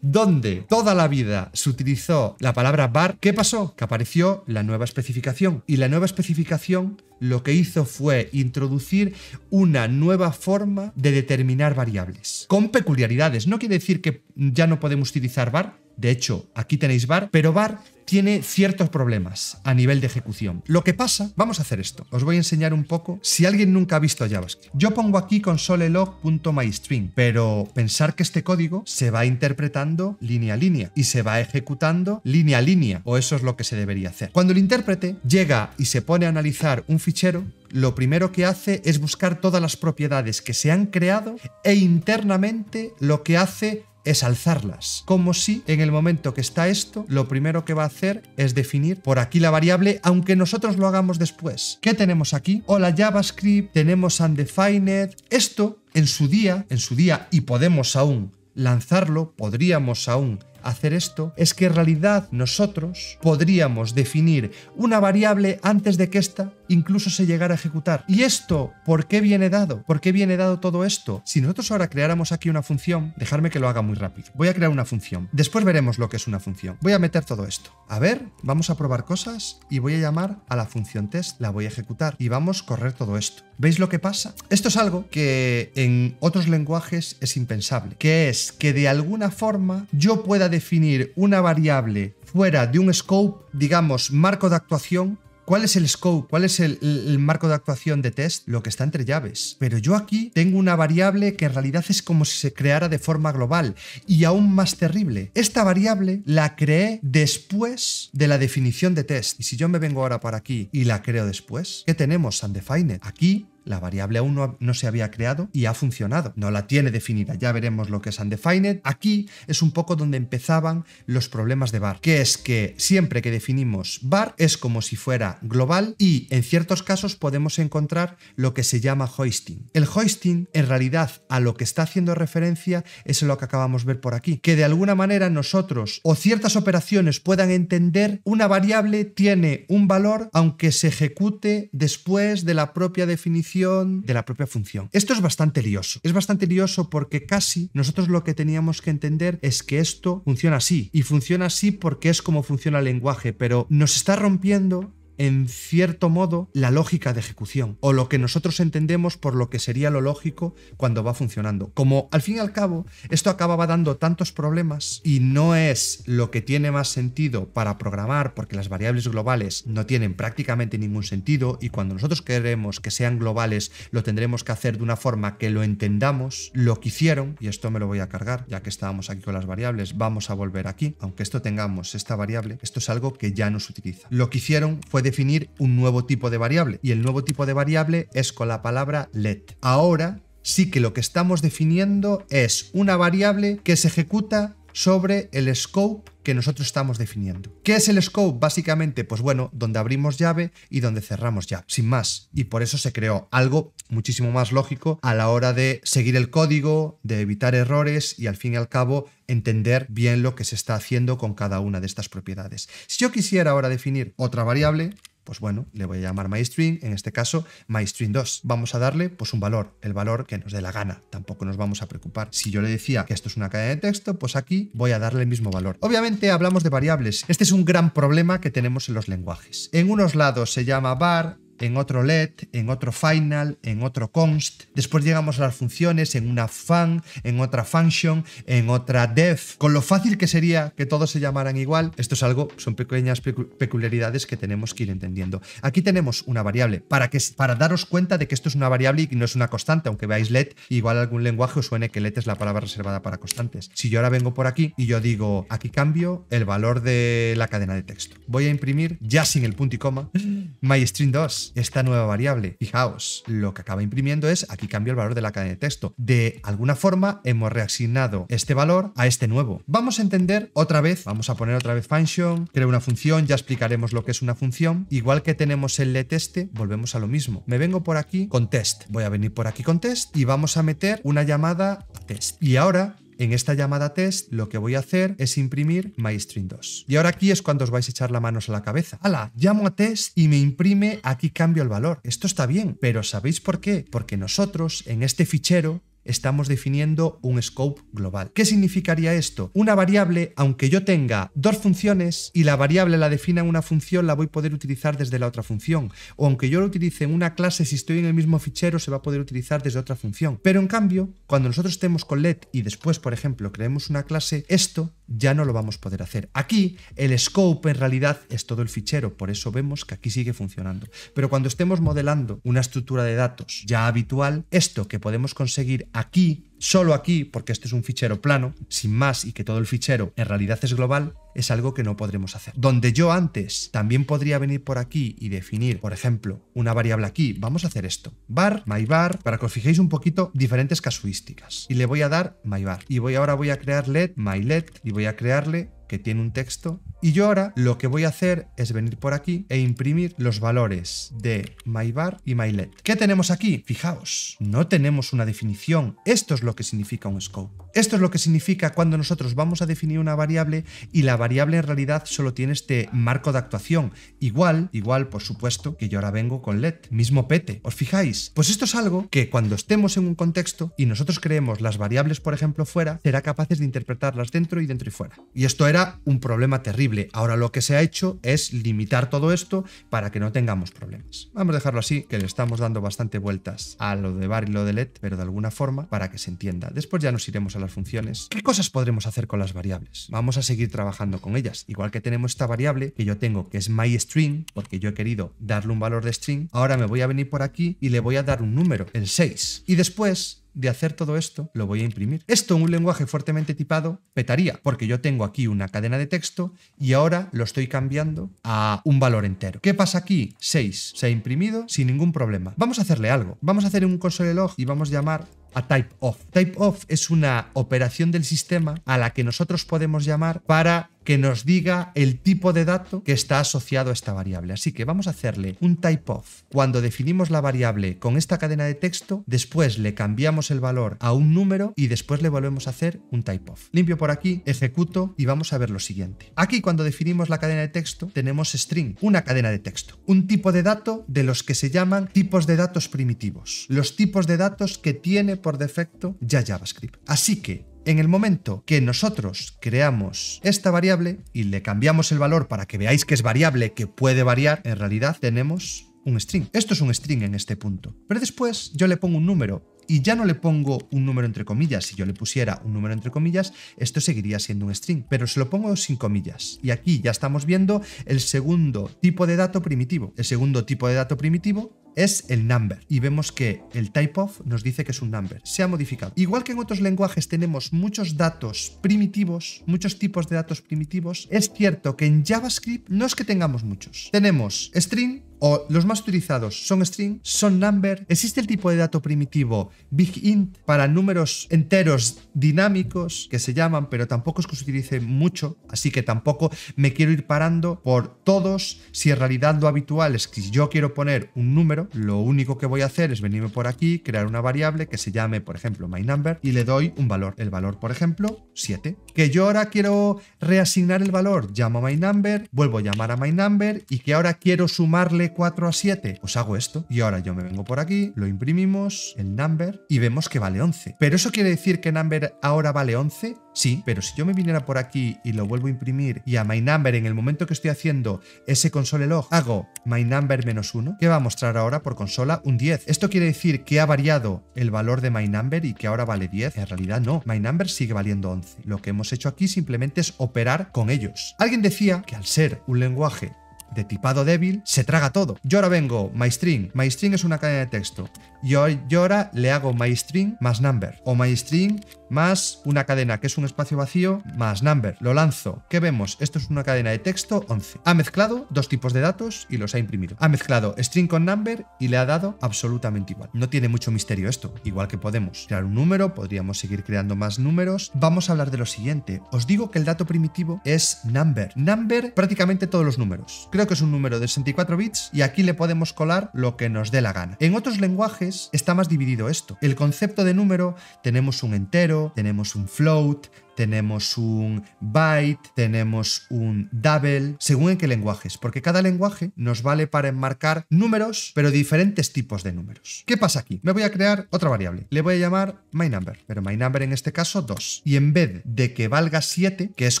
¿Dónde toda la vida se utilizó la palabra var, ¿qué pasó? Que apareció la nueva especificación, y la nueva especificación lo que hizo fue introducir una nueva forma de determinar variables, con peculiaridades. No quiere decir que ya no podemos utilizar var, de hecho, aquí tenéis bar, pero bar tiene ciertos problemas a nivel de ejecución. Lo que pasa, vamos a hacer esto. Os voy a enseñar un poco si alguien nunca ha visto JavaScript. Yo pongo aquí console.log.mystring, pero pensar que este código se va interpretando línea a línea y se va ejecutando línea a línea, o eso es lo que se debería hacer. Cuando el intérprete llega y se pone a analizar un fichero, lo primero que hace es buscar todas las propiedades que se han creado e internamente lo que hace es alzarlas, como si en el momento que está esto, lo primero que va a hacer es definir por aquí la variable, aunque nosotros lo hagamos después. ¿Qué tenemos aquí? Hola JavaScript, tenemos undefined. Esto en su día, en su día, y podemos aún lanzarlo, podríamos aún hacer esto es que en realidad nosotros podríamos definir una variable antes de que ésta incluso se llegara a ejecutar. ¿Y esto por qué viene dado? ¿Por qué viene dado todo esto? Si nosotros ahora creáramos aquí una función, dejarme que lo haga muy rápido. Voy a crear una función. Después veremos lo que es una función. Voy a meter todo esto. A ver, vamos a probar cosas y voy a llamar a la función test, la voy a ejecutar y vamos a correr todo esto. ¿Veis lo que pasa? Esto es algo que en otros lenguajes es impensable, que es que de alguna forma yo pueda definir una variable fuera de un scope, digamos, marco de actuación, ¿Cuál es el scope? ¿Cuál es el, marco de actuación de test? Lo que está entre llaves. Pero yo aquí tengo una variable que en realidad es como si se creara de forma global y aún más terrible. Esta variable la creé después de la definición de test. Y si yo me vengo ahora para aquí y la creo después, ¿qué tenemos undefined? Aquí la variable aún no, se había creado y ha funcionado. No la tiene definida, ya veremos lo que es undefined. Aquí es un poco donde empezaban los problemas de var, que es que siempre que definimos bar es como si fuera global y en ciertos casos podemos encontrar lo que se llama hoisting. El hoisting en realidad a lo que está haciendo referencia es lo que acabamos de ver por aquí, que de alguna manera nosotros o ciertas operaciones puedan entender una variable tiene un valor aunque se ejecute después de la propia definición de la propia función. Esto es bastante lioso. Es bastante lioso porque casi nosotros lo que teníamos que entender es que esto funciona así. Y funciona así porque es como funciona el lenguaje, pero nos está rompiendo en cierto modo, la lógica de ejecución, o lo que nosotros entendemos por lo que sería lo lógico cuando va funcionando. Como al fin y al cabo, esto acababa dando tantos problemas y no es lo que tiene más sentido para programar, porque las variables globales no tienen prácticamente ningún sentido y cuando nosotros queremos que sean globales, lo tendremos que hacer de una forma que lo entendamos, lo que hicieron, y esto me lo voy a cargar, ya que estábamos aquí con las variables, vamos a volver aquí, aunque esto tengamos esta variable, esto es algo que ya nos utiliza. Lo que hicieron fue definir un nuevo tipo de variable y el nuevo tipo de variable es con la palabra let. Ahora sí que lo que estamos definiendo es una variable que se ejecuta sobre el scope que nosotros estamos definiendo. ¿Qué es el scope? Básicamente, pues bueno, donde abrimos llave y donde cerramos llave, sin más. Y por eso se creó algo muchísimo más lógico a la hora de seguir el código, de evitar errores y al fin y al cabo entender bien lo que se está haciendo con cada una de estas propiedades. Si yo quisiera ahora definir otra variable, pues bueno, le voy a llamar MyString, en este caso MyString 2. Vamos a darle pues un valor, el valor que nos dé la gana, tampoco nos vamos a preocupar. Si yo le decía que esto es una cadena de texto, pues aquí voy a darle el mismo valor. Obviamente hablamos de variables, este es un gran problema que tenemos en los lenguajes. En unos lados se llama var, en otro let, en otro final, en otro const. Después llegamos a las funciones, en una fun, en otra function, en otra def. Con lo fácil que sería que todos se llamaran igual, esto es algo, son pequeñas peculiaridades que tenemos que ir entendiendo. Aquí tenemos una variable para, que, para daros cuenta de que esto es una variable y no es una constante, aunque veáis let, igual algún lenguaje os suene que let es la palabra reservada para constantes. Si yo ahora vengo por aquí y yo digo, aquí cambio el valor de la cadena de texto. Voy a imprimir, ya sin el punto y coma, mystream 2 esta nueva variable. Fijaos, lo que acaba imprimiendo es, aquí cambio el valor de la cadena de texto. De alguna forma hemos reasignado este valor a este nuevo. Vamos a entender otra vez, vamos a poner otra vez function, creo una función, ya explicaremos lo que es una función. Igual que tenemos el let este, volvemos a lo mismo. Me vengo por aquí con test, voy a venir por aquí con test y vamos a meter una llamada test. Y ahora en esta llamada test lo que voy a hacer es imprimir MyString 2. Y ahora aquí es cuando os vais a echar la manos a la cabeza. ¡Hala! Llamo a test y me imprime, aquí cambio el valor. Esto está bien, pero ¿sabéis por qué? Porque nosotros en este fichero estamos definiendo un scope global. ¿Qué significaría esto? Una variable, aunque yo tenga dos funciones y la variable la defina en una función, la voy a poder utilizar desde la otra función. O aunque yo lo utilice en una clase, si estoy en el mismo fichero, se va a poder utilizar desde otra función. Pero en cambio, cuando nosotros estemos con LED y después, por ejemplo, creemos una clase, esto ya no lo vamos a poder hacer. Aquí el scope en realidad es todo el fichero, por eso vemos que aquí sigue funcionando. Pero cuando estemos modelando una estructura de datos ya habitual, esto que podemos conseguir aquí Solo aquí, porque esto es un fichero plano, sin más y que todo el fichero en realidad es global, es algo que no podremos hacer. Donde yo antes también podría venir por aquí y definir, por ejemplo, una variable aquí, vamos a hacer esto, my mybar, para que os fijéis un poquito diferentes casuísticas. Y le voy a dar mybar. Y voy ahora voy a crear my LED y voy a crearle tiene un texto. Y yo ahora lo que voy a hacer es venir por aquí e imprimir los valores de myBar y myLet. ¿Qué tenemos aquí? Fijaos, no tenemos una definición. Esto es lo que significa un scope. Esto es lo que significa cuando nosotros vamos a definir una variable y la variable en realidad solo tiene este marco de actuación. Igual, igual por supuesto que yo ahora vengo con let, mismo pete. ¿Os fijáis? Pues esto es algo que cuando estemos en un contexto y nosotros creemos las variables, por ejemplo, fuera, será capaces de interpretarlas dentro y dentro y fuera. Y esto era un problema terrible. Ahora lo que se ha hecho es limitar todo esto para que no tengamos problemas. Vamos a dejarlo así, que le estamos dando bastante vueltas a lo de bar y lo de let, pero de alguna forma para que se entienda. Después ya nos iremos a las funciones. ¿Qué cosas podremos hacer con las variables? Vamos a seguir trabajando con ellas. Igual que tenemos esta variable que yo tengo, que es myString, porque yo he querido darle un valor de string, ahora me voy a venir por aquí y le voy a dar un número, el 6. Y después de hacer todo esto, lo voy a imprimir. Esto en un lenguaje fuertemente tipado petaría, porque yo tengo aquí una cadena de texto y ahora lo estoy cambiando a un valor entero. ¿Qué pasa aquí? 6. Se ha imprimido sin ningún problema. Vamos a hacerle algo. Vamos a hacer un console log y vamos a llamar a type off. Type es una operación del sistema a la que nosotros podemos llamar para que nos diga el tipo de dato que está asociado a esta variable. Así que vamos a hacerle un typeof. Cuando definimos la variable con esta cadena de texto, después le cambiamos el valor a un número y después le volvemos a hacer un typeof. Limpio por aquí, ejecuto y vamos a ver lo siguiente. Aquí cuando definimos la cadena de texto tenemos string, una cadena de texto, un tipo de dato de los que se llaman tipos de datos primitivos, los tipos de datos que tiene por defecto ya JavaScript. Así que en el momento que nosotros creamos esta variable y le cambiamos el valor para que veáis que es variable, que puede variar, en realidad tenemos un string. Esto es un string en este punto. Pero después yo le pongo un número y ya no le pongo un número entre comillas. Si yo le pusiera un número entre comillas, esto seguiría siendo un string, pero se lo pongo sin comillas. Y aquí ya estamos viendo el segundo tipo de dato primitivo. El segundo tipo de dato primitivo es el number. Y vemos que el type of nos dice que es un number. Se ha modificado. Igual que en otros lenguajes tenemos muchos datos primitivos, muchos tipos de datos primitivos, es cierto que en JavaScript no es que tengamos muchos. Tenemos string, o los más utilizados son string, son number. Existe el tipo de dato primitivo big int para números enteros dinámicos que se llaman, pero tampoco es que se utilice mucho, así que tampoco me quiero ir parando por todos si en realidad lo habitual es que yo quiero poner un número lo único que voy a hacer es venirme por aquí, crear una variable que se llame, por ejemplo, myNumber y le doy un valor. El valor, por ejemplo, 7. Que yo ahora quiero reasignar el valor, llamo myNumber, vuelvo a llamar a myNumber y que ahora quiero sumarle 4 a 7, pues hago esto. Y ahora yo me vengo por aquí, lo imprimimos, el number y vemos que vale 11. ¿Pero eso quiere decir que number ahora vale 11? Sí, pero si yo me viniera por aquí y lo vuelvo a imprimir y a myNumber en el momento que estoy haciendo ese console log hago myNumber menos 1, ¿qué va a mostrar ahora? por consola un 10. ¿Esto quiere decir que ha variado el valor de My Number y que ahora vale 10? En realidad no, My Number sigue valiendo 11. Lo que hemos hecho aquí simplemente es operar con ellos. Alguien decía que al ser un lenguaje de tipado débil, se traga todo. Yo ahora vengo MyString. MyString es una cadena de texto. Yo, yo ahora le hago MyString más number. O MyString más una cadena que es un espacio vacío, más number. Lo lanzo. ¿Qué vemos? Esto es una cadena de texto 11. Ha mezclado dos tipos de datos y los ha imprimido. Ha mezclado string con number y le ha dado absolutamente igual. No tiene mucho misterio esto, igual que podemos crear un número, podríamos seguir creando más números. Vamos a hablar de lo siguiente. Os digo que el dato primitivo es number. Number prácticamente todos los números. Creo que es un número de 64 bits y aquí le podemos colar lo que nos dé la gana. En otros lenguajes está más dividido esto. El concepto de número tenemos un entero, tenemos un float, tenemos un byte, tenemos un double, según en qué lenguajes, porque cada lenguaje nos vale para enmarcar números, pero diferentes tipos de números. ¿Qué pasa aquí? Me voy a crear otra variable. Le voy a llamar my number pero my number en este caso 2. Y en vez de que valga 7, que es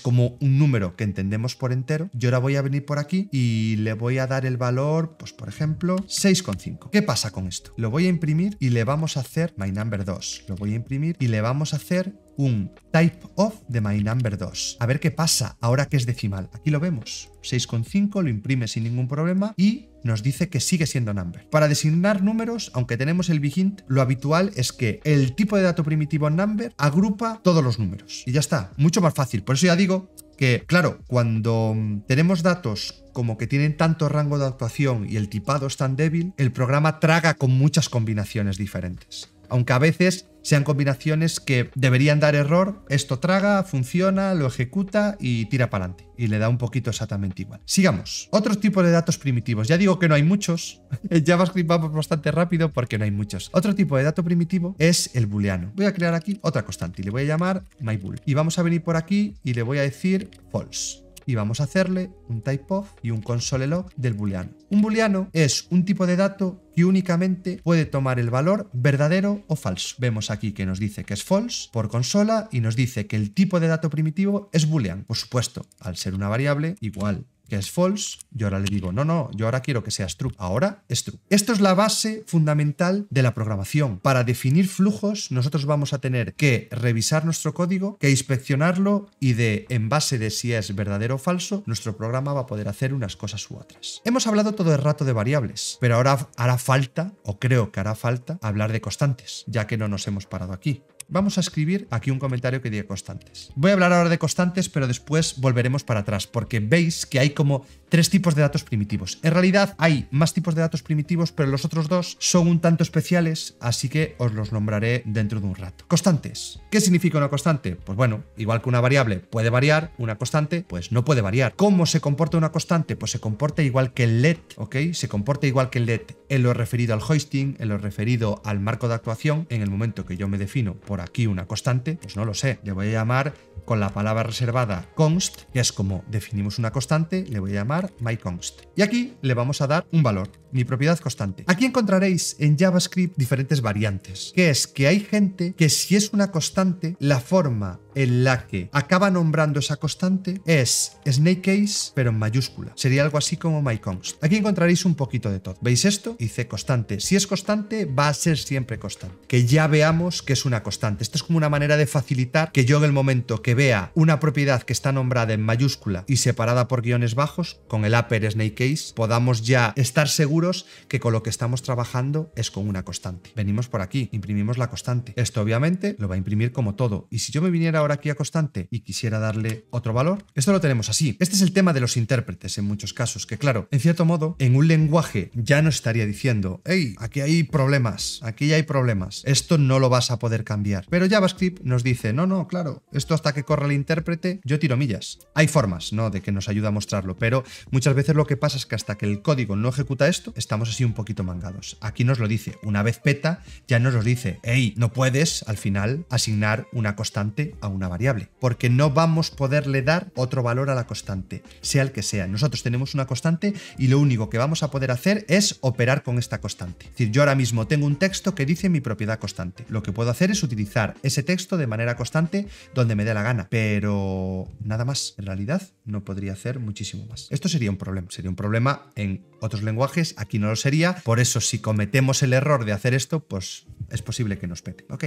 como un número que entendemos por entero, yo ahora voy a venir por aquí y le voy a dar el valor, pues por ejemplo, 6,5. ¿Qué pasa con esto? Lo voy a imprimir y le vamos a hacer myNumber 2. Lo voy a imprimir y le vamos a hacer un type of de my number 2. A ver qué pasa ahora que es decimal. Aquí lo vemos. 6,5 lo imprime sin ningún problema y nos dice que sigue siendo number. Para designar números, aunque tenemos el bigint lo habitual es que el tipo de dato primitivo number agrupa todos los números. Y ya está, mucho más fácil. Por eso ya digo que, claro, cuando mm, tenemos datos como que tienen tanto rango de actuación y el tipado es tan débil, el programa traga con muchas combinaciones diferentes aunque a veces sean combinaciones que deberían dar error, esto traga, funciona, lo ejecuta y tira para adelante. Y le da un poquito exactamente igual. Sigamos. Otro tipo de datos primitivos. Ya digo que no hay muchos. En JavaScript vamos bastante rápido porque no hay muchos. Otro tipo de dato primitivo es el booleano. Voy a crear aquí otra constante y le voy a llamar myBool. Y vamos a venir por aquí y le voy a decir false y vamos a hacerle un typeof y un log del booleano. Un booleano es un tipo de dato que únicamente puede tomar el valor verdadero o falso. Vemos aquí que nos dice que es false por consola y nos dice que el tipo de dato primitivo es boolean. Por supuesto, al ser una variable, igual que es false, yo ahora le digo, no, no, yo ahora quiero que sea true, ahora es true. Esto es la base fundamental de la programación. Para definir flujos, nosotros vamos a tener que revisar nuestro código, que inspeccionarlo y de, en base de si es verdadero o falso, nuestro programa va a poder hacer unas cosas u otras. Hemos hablado todo el rato de variables, pero ahora hará falta, o creo que hará falta, hablar de constantes, ya que no nos hemos parado aquí vamos a escribir aquí un comentario que diga constantes. Voy a hablar ahora de constantes, pero después volveremos para atrás, porque veis que hay como tres tipos de datos primitivos. En realidad hay más tipos de datos primitivos, pero los otros dos son un tanto especiales, así que os los nombraré dentro de un rato. Constantes. ¿Qué significa una constante? Pues bueno, igual que una variable puede variar, una constante pues no puede variar. ¿Cómo se comporta una constante? Pues se comporta igual que el LED, ¿ok? Se comporta igual que el LED en lo referido al hoisting, en lo referido al marco de actuación, en el momento que yo me defino por aquí una constante? Pues no lo sé. Le voy a llamar con la palabra reservada const, que es como definimos una constante, le voy a llamar my const Y aquí le vamos a dar un valor mi propiedad constante. Aquí encontraréis en JavaScript diferentes variantes, que es que hay gente que si es una constante, la forma en la que acaba nombrando esa constante es snake case pero en mayúscula. Sería algo así como myConst. Aquí encontraréis un poquito de todo. ¿Veis esto? Hice constante. Si es constante, va a ser siempre constante. Que ya veamos que es una constante. Esto es como una manera de facilitar que yo en el momento que vea una propiedad que está nombrada en mayúscula y separada por guiones bajos, con el upper case podamos ya estar seguros que con lo que estamos trabajando es con una constante. Venimos por aquí, imprimimos la constante. Esto obviamente lo va a imprimir como todo. Y si yo me viniera ahora aquí a constante y quisiera darle otro valor, esto lo tenemos así. Este es el tema de los intérpretes en muchos casos, que claro, en cierto modo, en un lenguaje ya no estaría diciendo, hey, aquí hay problemas, aquí hay problemas, esto no lo vas a poder cambiar. Pero JavaScript nos dice, no, no, claro, esto hasta que corra el intérprete, yo tiro millas. Hay formas, ¿no?, de que nos ayuda a mostrarlo, pero muchas veces lo que pasa es que hasta que el código no ejecuta esto, estamos así un poquito mangados. Aquí nos lo dice, una vez peta, ya nos lo dice, hey, no puedes al final asignar una constante a una variable, porque no vamos a poderle dar otro valor a la constante, sea el que sea. Nosotros tenemos una constante y lo único que vamos a poder hacer es operar con esta constante. Es decir, yo ahora mismo tengo un texto que dice mi propiedad constante. Lo que puedo hacer es utilizar ese texto de manera constante donde me dé la gana, pero nada más. En realidad no podría hacer muchísimo más. Esto sería un problema, sería un problema en otros lenguajes, aquí no lo sería. Por eso, si cometemos el error de hacer esto, pues es posible que nos pete. Ok,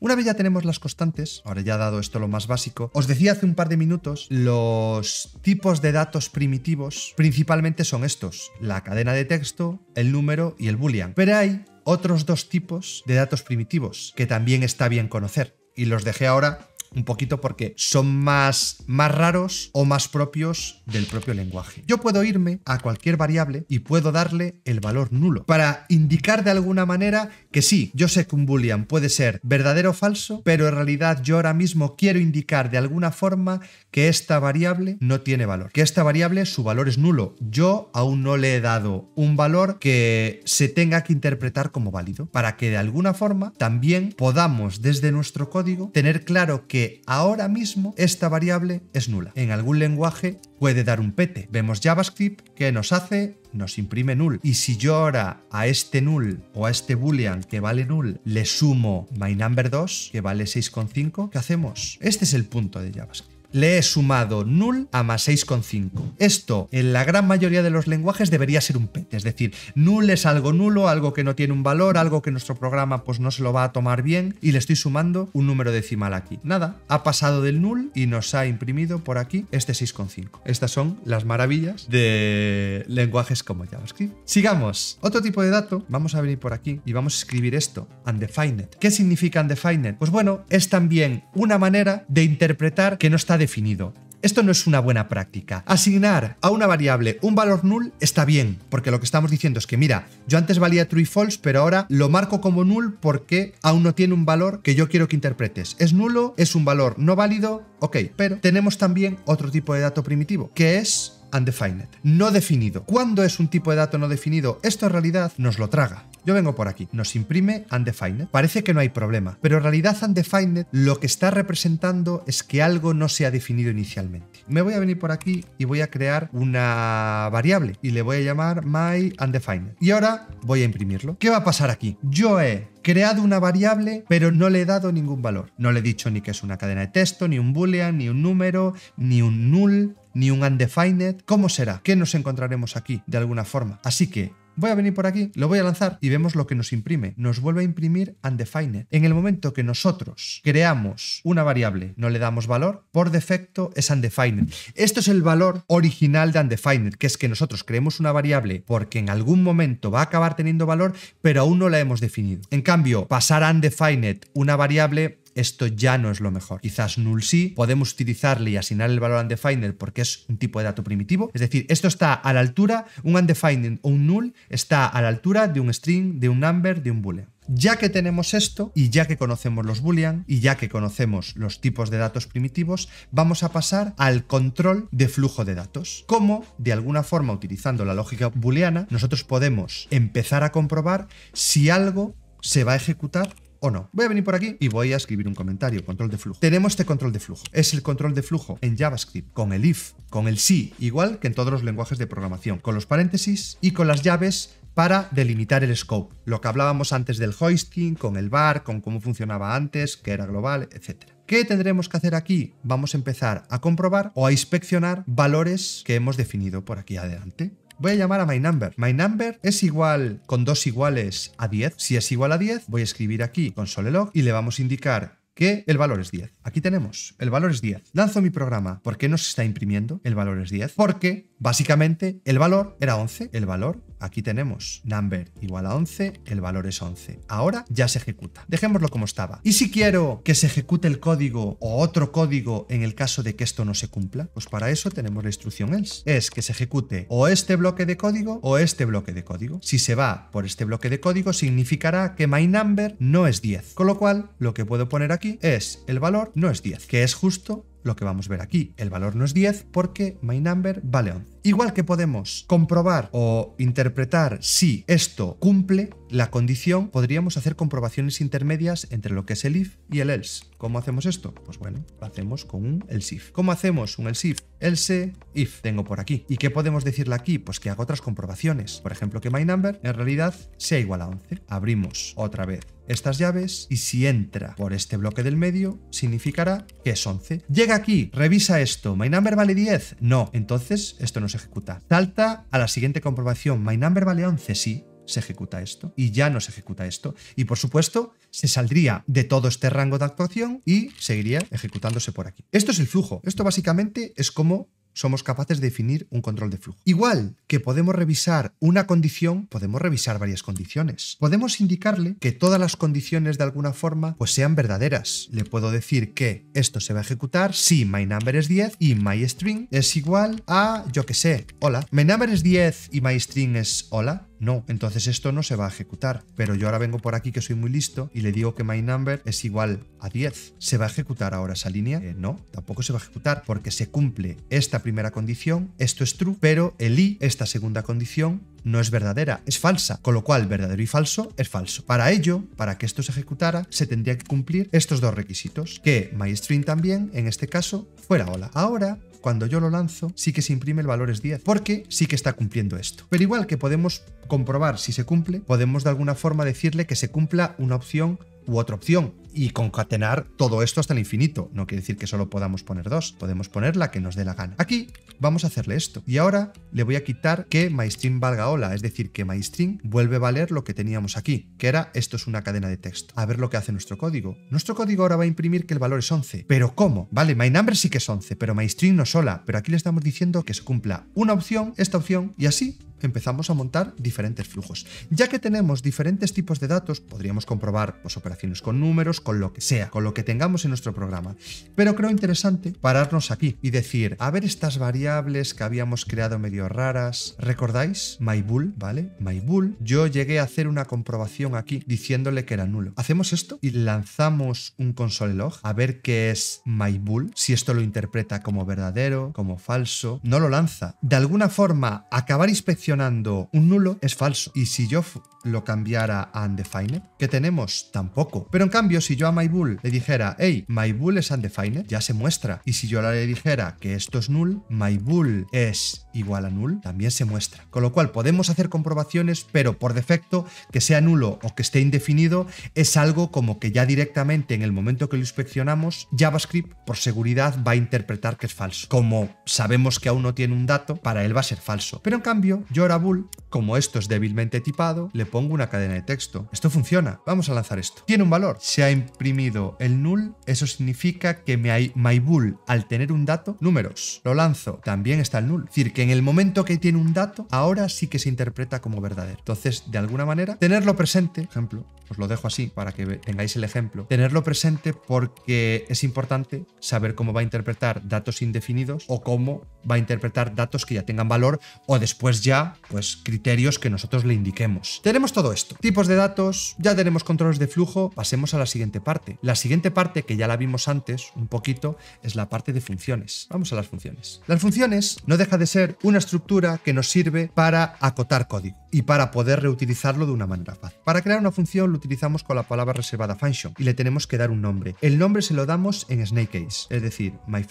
una vez ya tenemos las constantes, ahora ya dado esto lo más básico, os decía hace un par de minutos, los tipos de datos primitivos principalmente son estos, la cadena de texto, el número y el boolean. Pero hay otros dos tipos de datos primitivos que también está bien conocer. Y los dejé ahora un poquito porque son más, más raros o más propios del propio lenguaje. Yo puedo irme a cualquier variable y puedo darle el valor nulo para indicar de alguna manera que sí, yo sé que un boolean puede ser verdadero o falso, pero en realidad yo ahora mismo quiero indicar de alguna forma que esta variable no tiene valor, que esta variable su valor es nulo. Yo aún no le he dado un valor que se tenga que interpretar como válido para que de alguna forma también podamos desde nuestro código tener claro que que ahora mismo esta variable es nula. En algún lenguaje puede dar un pete. Vemos JavaScript que nos hace nos imprime null. Y si yo ahora a este null o a este boolean que vale null le sumo my number 2 que vale 6,5, ¿qué hacemos? Este es el punto de JavaScript le he sumado null a más 6,5. Esto en la gran mayoría de los lenguajes debería ser un pet, es decir, null es algo nulo, algo que no tiene un valor, algo que nuestro programa pues no se lo va a tomar bien y le estoy sumando un número decimal aquí. Nada, ha pasado del null y nos ha imprimido por aquí este 6,5. Estas son las maravillas de lenguajes como JavaScript. Sigamos. Otro tipo de dato, vamos a venir por aquí y vamos a escribir esto, undefined. ¿Qué significa undefined? Pues bueno, es también una manera de interpretar que no está definido. Esto no es una buena práctica. Asignar a una variable un valor null está bien, porque lo que estamos diciendo es que, mira, yo antes valía true y false, pero ahora lo marco como null porque aún no tiene un valor que yo quiero que interpretes. Es nulo, es un valor no válido, ok, pero tenemos también otro tipo de dato primitivo, que es undefined, no definido. ¿Cuándo es un tipo de dato no definido? Esto en realidad nos lo traga. Yo vengo por aquí, nos imprime undefined. Parece que no hay problema, pero en realidad undefined lo que está representando es que algo no se ha definido inicialmente. Me voy a venir por aquí y voy a crear una variable y le voy a llamar my undefined. Y ahora voy a imprimirlo. ¿Qué va a pasar aquí? Yo he creado una variable, pero no le he dado ningún valor. No le he dicho ni que es una cadena de texto, ni un boolean, ni un número, ni un null, ni un undefined. ¿Cómo será? ¿Qué nos encontraremos aquí de alguna forma? Así que voy a venir por aquí, lo voy a lanzar y vemos lo que nos imprime. Nos vuelve a imprimir undefined. En el momento que nosotros creamos una variable, no le damos valor, por defecto es undefined. Esto es el valor original de undefined, que es que nosotros creemos una variable porque en algún momento va a acabar teniendo valor, pero aún no la hemos definido. En cambio, pasar a undefined una variable esto ya no es lo mejor. Quizás null sí, podemos utilizarle y asignarle el valor undefined porque es un tipo de dato primitivo. Es decir, esto está a la altura, un undefined o un null está a la altura de un string, de un number, de un boolean. Ya que tenemos esto, y ya que conocemos los boolean, y ya que conocemos los tipos de datos primitivos, vamos a pasar al control de flujo de datos. Cómo, de alguna forma, utilizando la lógica booleana, nosotros podemos empezar a comprobar si algo se va a ejecutar o no. Voy a venir por aquí y voy a escribir un comentario, control de flujo. Tenemos este control de flujo. Es el control de flujo en JavaScript con el if, con el si, igual que en todos los lenguajes de programación, con los paréntesis y con las llaves para delimitar el scope, lo que hablábamos antes del hoisting, con el bar, con cómo funcionaba antes, que era global, etc. ¿Qué tendremos que hacer aquí? Vamos a empezar a comprobar o a inspeccionar valores que hemos definido por aquí adelante. Voy a llamar a my number. My number es igual con dos iguales a 10. Si es igual a 10, voy a escribir aquí console.log y le vamos a indicar que el valor es 10. Aquí tenemos, el valor es 10. Lanzo mi programa. ¿Por qué no se está imprimiendo el valor es 10? Porque, básicamente, el valor era 11. El valor aquí tenemos number igual a 11, el valor es 11. Ahora ya se ejecuta. Dejémoslo como estaba. Y si quiero que se ejecute el código o otro código en el caso de que esto no se cumpla, pues para eso tenemos la instrucción else. Es que se ejecute o este bloque de código o este bloque de código. Si se va por este bloque de código, significará que my number no es 10. Con lo cual, lo que puedo poner aquí es el valor no es 10, que es justo lo que vamos a ver aquí. El valor no es 10 porque my number vale 11. Igual que podemos comprobar o interpretar si esto cumple la condición, podríamos hacer comprobaciones intermedias entre lo que es el if y el else. ¿Cómo hacemos esto? Pues bueno, lo hacemos con un else if. ¿Cómo hacemos un else if? Else if tengo por aquí. ¿Y qué podemos decirle aquí? Pues que hago otras comprobaciones. Por ejemplo, que my number en realidad sea igual a 11. Abrimos otra vez estas llaves y si entra por este bloque del medio significará que es 11. Llega aquí, revisa esto, my number vale 10, no, entonces esto no se ejecuta. Salta a la siguiente comprobación, my number vale 11, sí, se ejecuta esto y ya no se ejecuta esto. Y por supuesto, se saldría de todo este rango de actuación y seguiría ejecutándose por aquí. Esto es el flujo. Esto básicamente es como somos capaces de definir un control de flujo. Igual que podemos revisar una condición, podemos revisar varias condiciones. Podemos indicarle que todas las condiciones de alguna forma pues sean verdaderas. Le puedo decir que esto se va a ejecutar si my number es 10 y my string es igual a, yo que sé, hola. My number es 10 y my string es hola. No, entonces esto no se va a ejecutar. Pero yo ahora vengo por aquí que soy muy listo y le digo que my number es igual a 10. ¿Se va a ejecutar ahora esa línea? Eh, no, tampoco se va a ejecutar porque se cumple esta primera condición, esto es true, pero el i, esta segunda condición, no es verdadera, es falsa, con lo cual verdadero y falso es falso. Para ello, para que esto se ejecutara, se tendría que cumplir estos dos requisitos, que string también, en este caso, fuera hola. Ahora cuando yo lo lanzo, sí que se imprime el valor es 10, porque sí que está cumpliendo esto. Pero igual que podemos comprobar si se cumple, podemos de alguna forma decirle que se cumpla una opción u otra opción y concatenar todo esto hasta el infinito. No quiere decir que solo podamos poner dos, podemos poner la que nos dé la gana. Aquí vamos a hacerle esto. Y ahora le voy a quitar que MyString valga hola, es decir, que MyString vuelve a valer lo que teníamos aquí, que era esto es una cadena de texto. A ver lo que hace nuestro código. Nuestro código ahora va a imprimir que el valor es 11. ¿Pero cómo? Vale, MyNumber sí que es 11, pero MyString no sola. pero aquí le estamos diciendo que se cumpla una opción, esta opción y así empezamos a montar diferentes flujos. Ya que tenemos diferentes tipos de datos, podríamos comprobar pues, operaciones con números, con lo que sea, con lo que tengamos en nuestro programa. Pero creo interesante pararnos aquí y decir, a ver estas variables que habíamos creado medio raras, ¿recordáis? MyBull, ¿vale? MyBull, yo llegué a hacer una comprobación aquí diciéndole que era nulo. Hacemos esto y lanzamos un console a ver qué es MyBull, si esto lo interpreta como verdadero, como falso, no lo lanza. De alguna forma, acabar inspeccionando seleccionando un nulo es falso. Y si yo lo cambiara a undefined, que tenemos tampoco. Pero en cambio, si yo a myBool le dijera, hey, myBool es undefined, ya se muestra. Y si yo le dijera que esto es null, myBool es igual a null también se muestra. Con lo cual podemos hacer comprobaciones, pero por defecto, que sea nulo o que esté indefinido, es algo como que ya directamente en el momento que lo inspeccionamos, JavaScript por seguridad va a interpretar que es falso. Como sabemos que aún no tiene un dato, para él va a ser falso. Pero en cambio, yo ahora Bull, como esto es débilmente tipado, le pongo una cadena de texto. Esto funciona. Vamos a lanzar esto. Tiene un valor. Se ha imprimido el null. Eso significa que my, my al tener un dato, números. Lo lanzo. También está el null. Es decir, que en el momento que tiene un dato, ahora sí que se interpreta como verdadero. Entonces, de alguna manera, tenerlo presente, ejemplo, os lo dejo así para que tengáis el ejemplo, tenerlo presente porque es importante saber cómo va a interpretar datos indefinidos o cómo va a interpretar datos que ya tengan valor o después ya, pues criterios que nosotros le indiquemos. Tenemos todo esto, tipos de datos, ya tenemos controles de flujo, pasemos a la siguiente parte. La siguiente parte, que ya la vimos antes un poquito, es la parte de funciones. Vamos a las funciones. Las funciones no deja de ser una estructura que nos sirve para acotar código y para poder reutilizarlo de una manera fácil. Para crear una función lo utilizamos con la palabra reservada function y le tenemos que dar un nombre. El nombre se lo damos en Snake es decir, my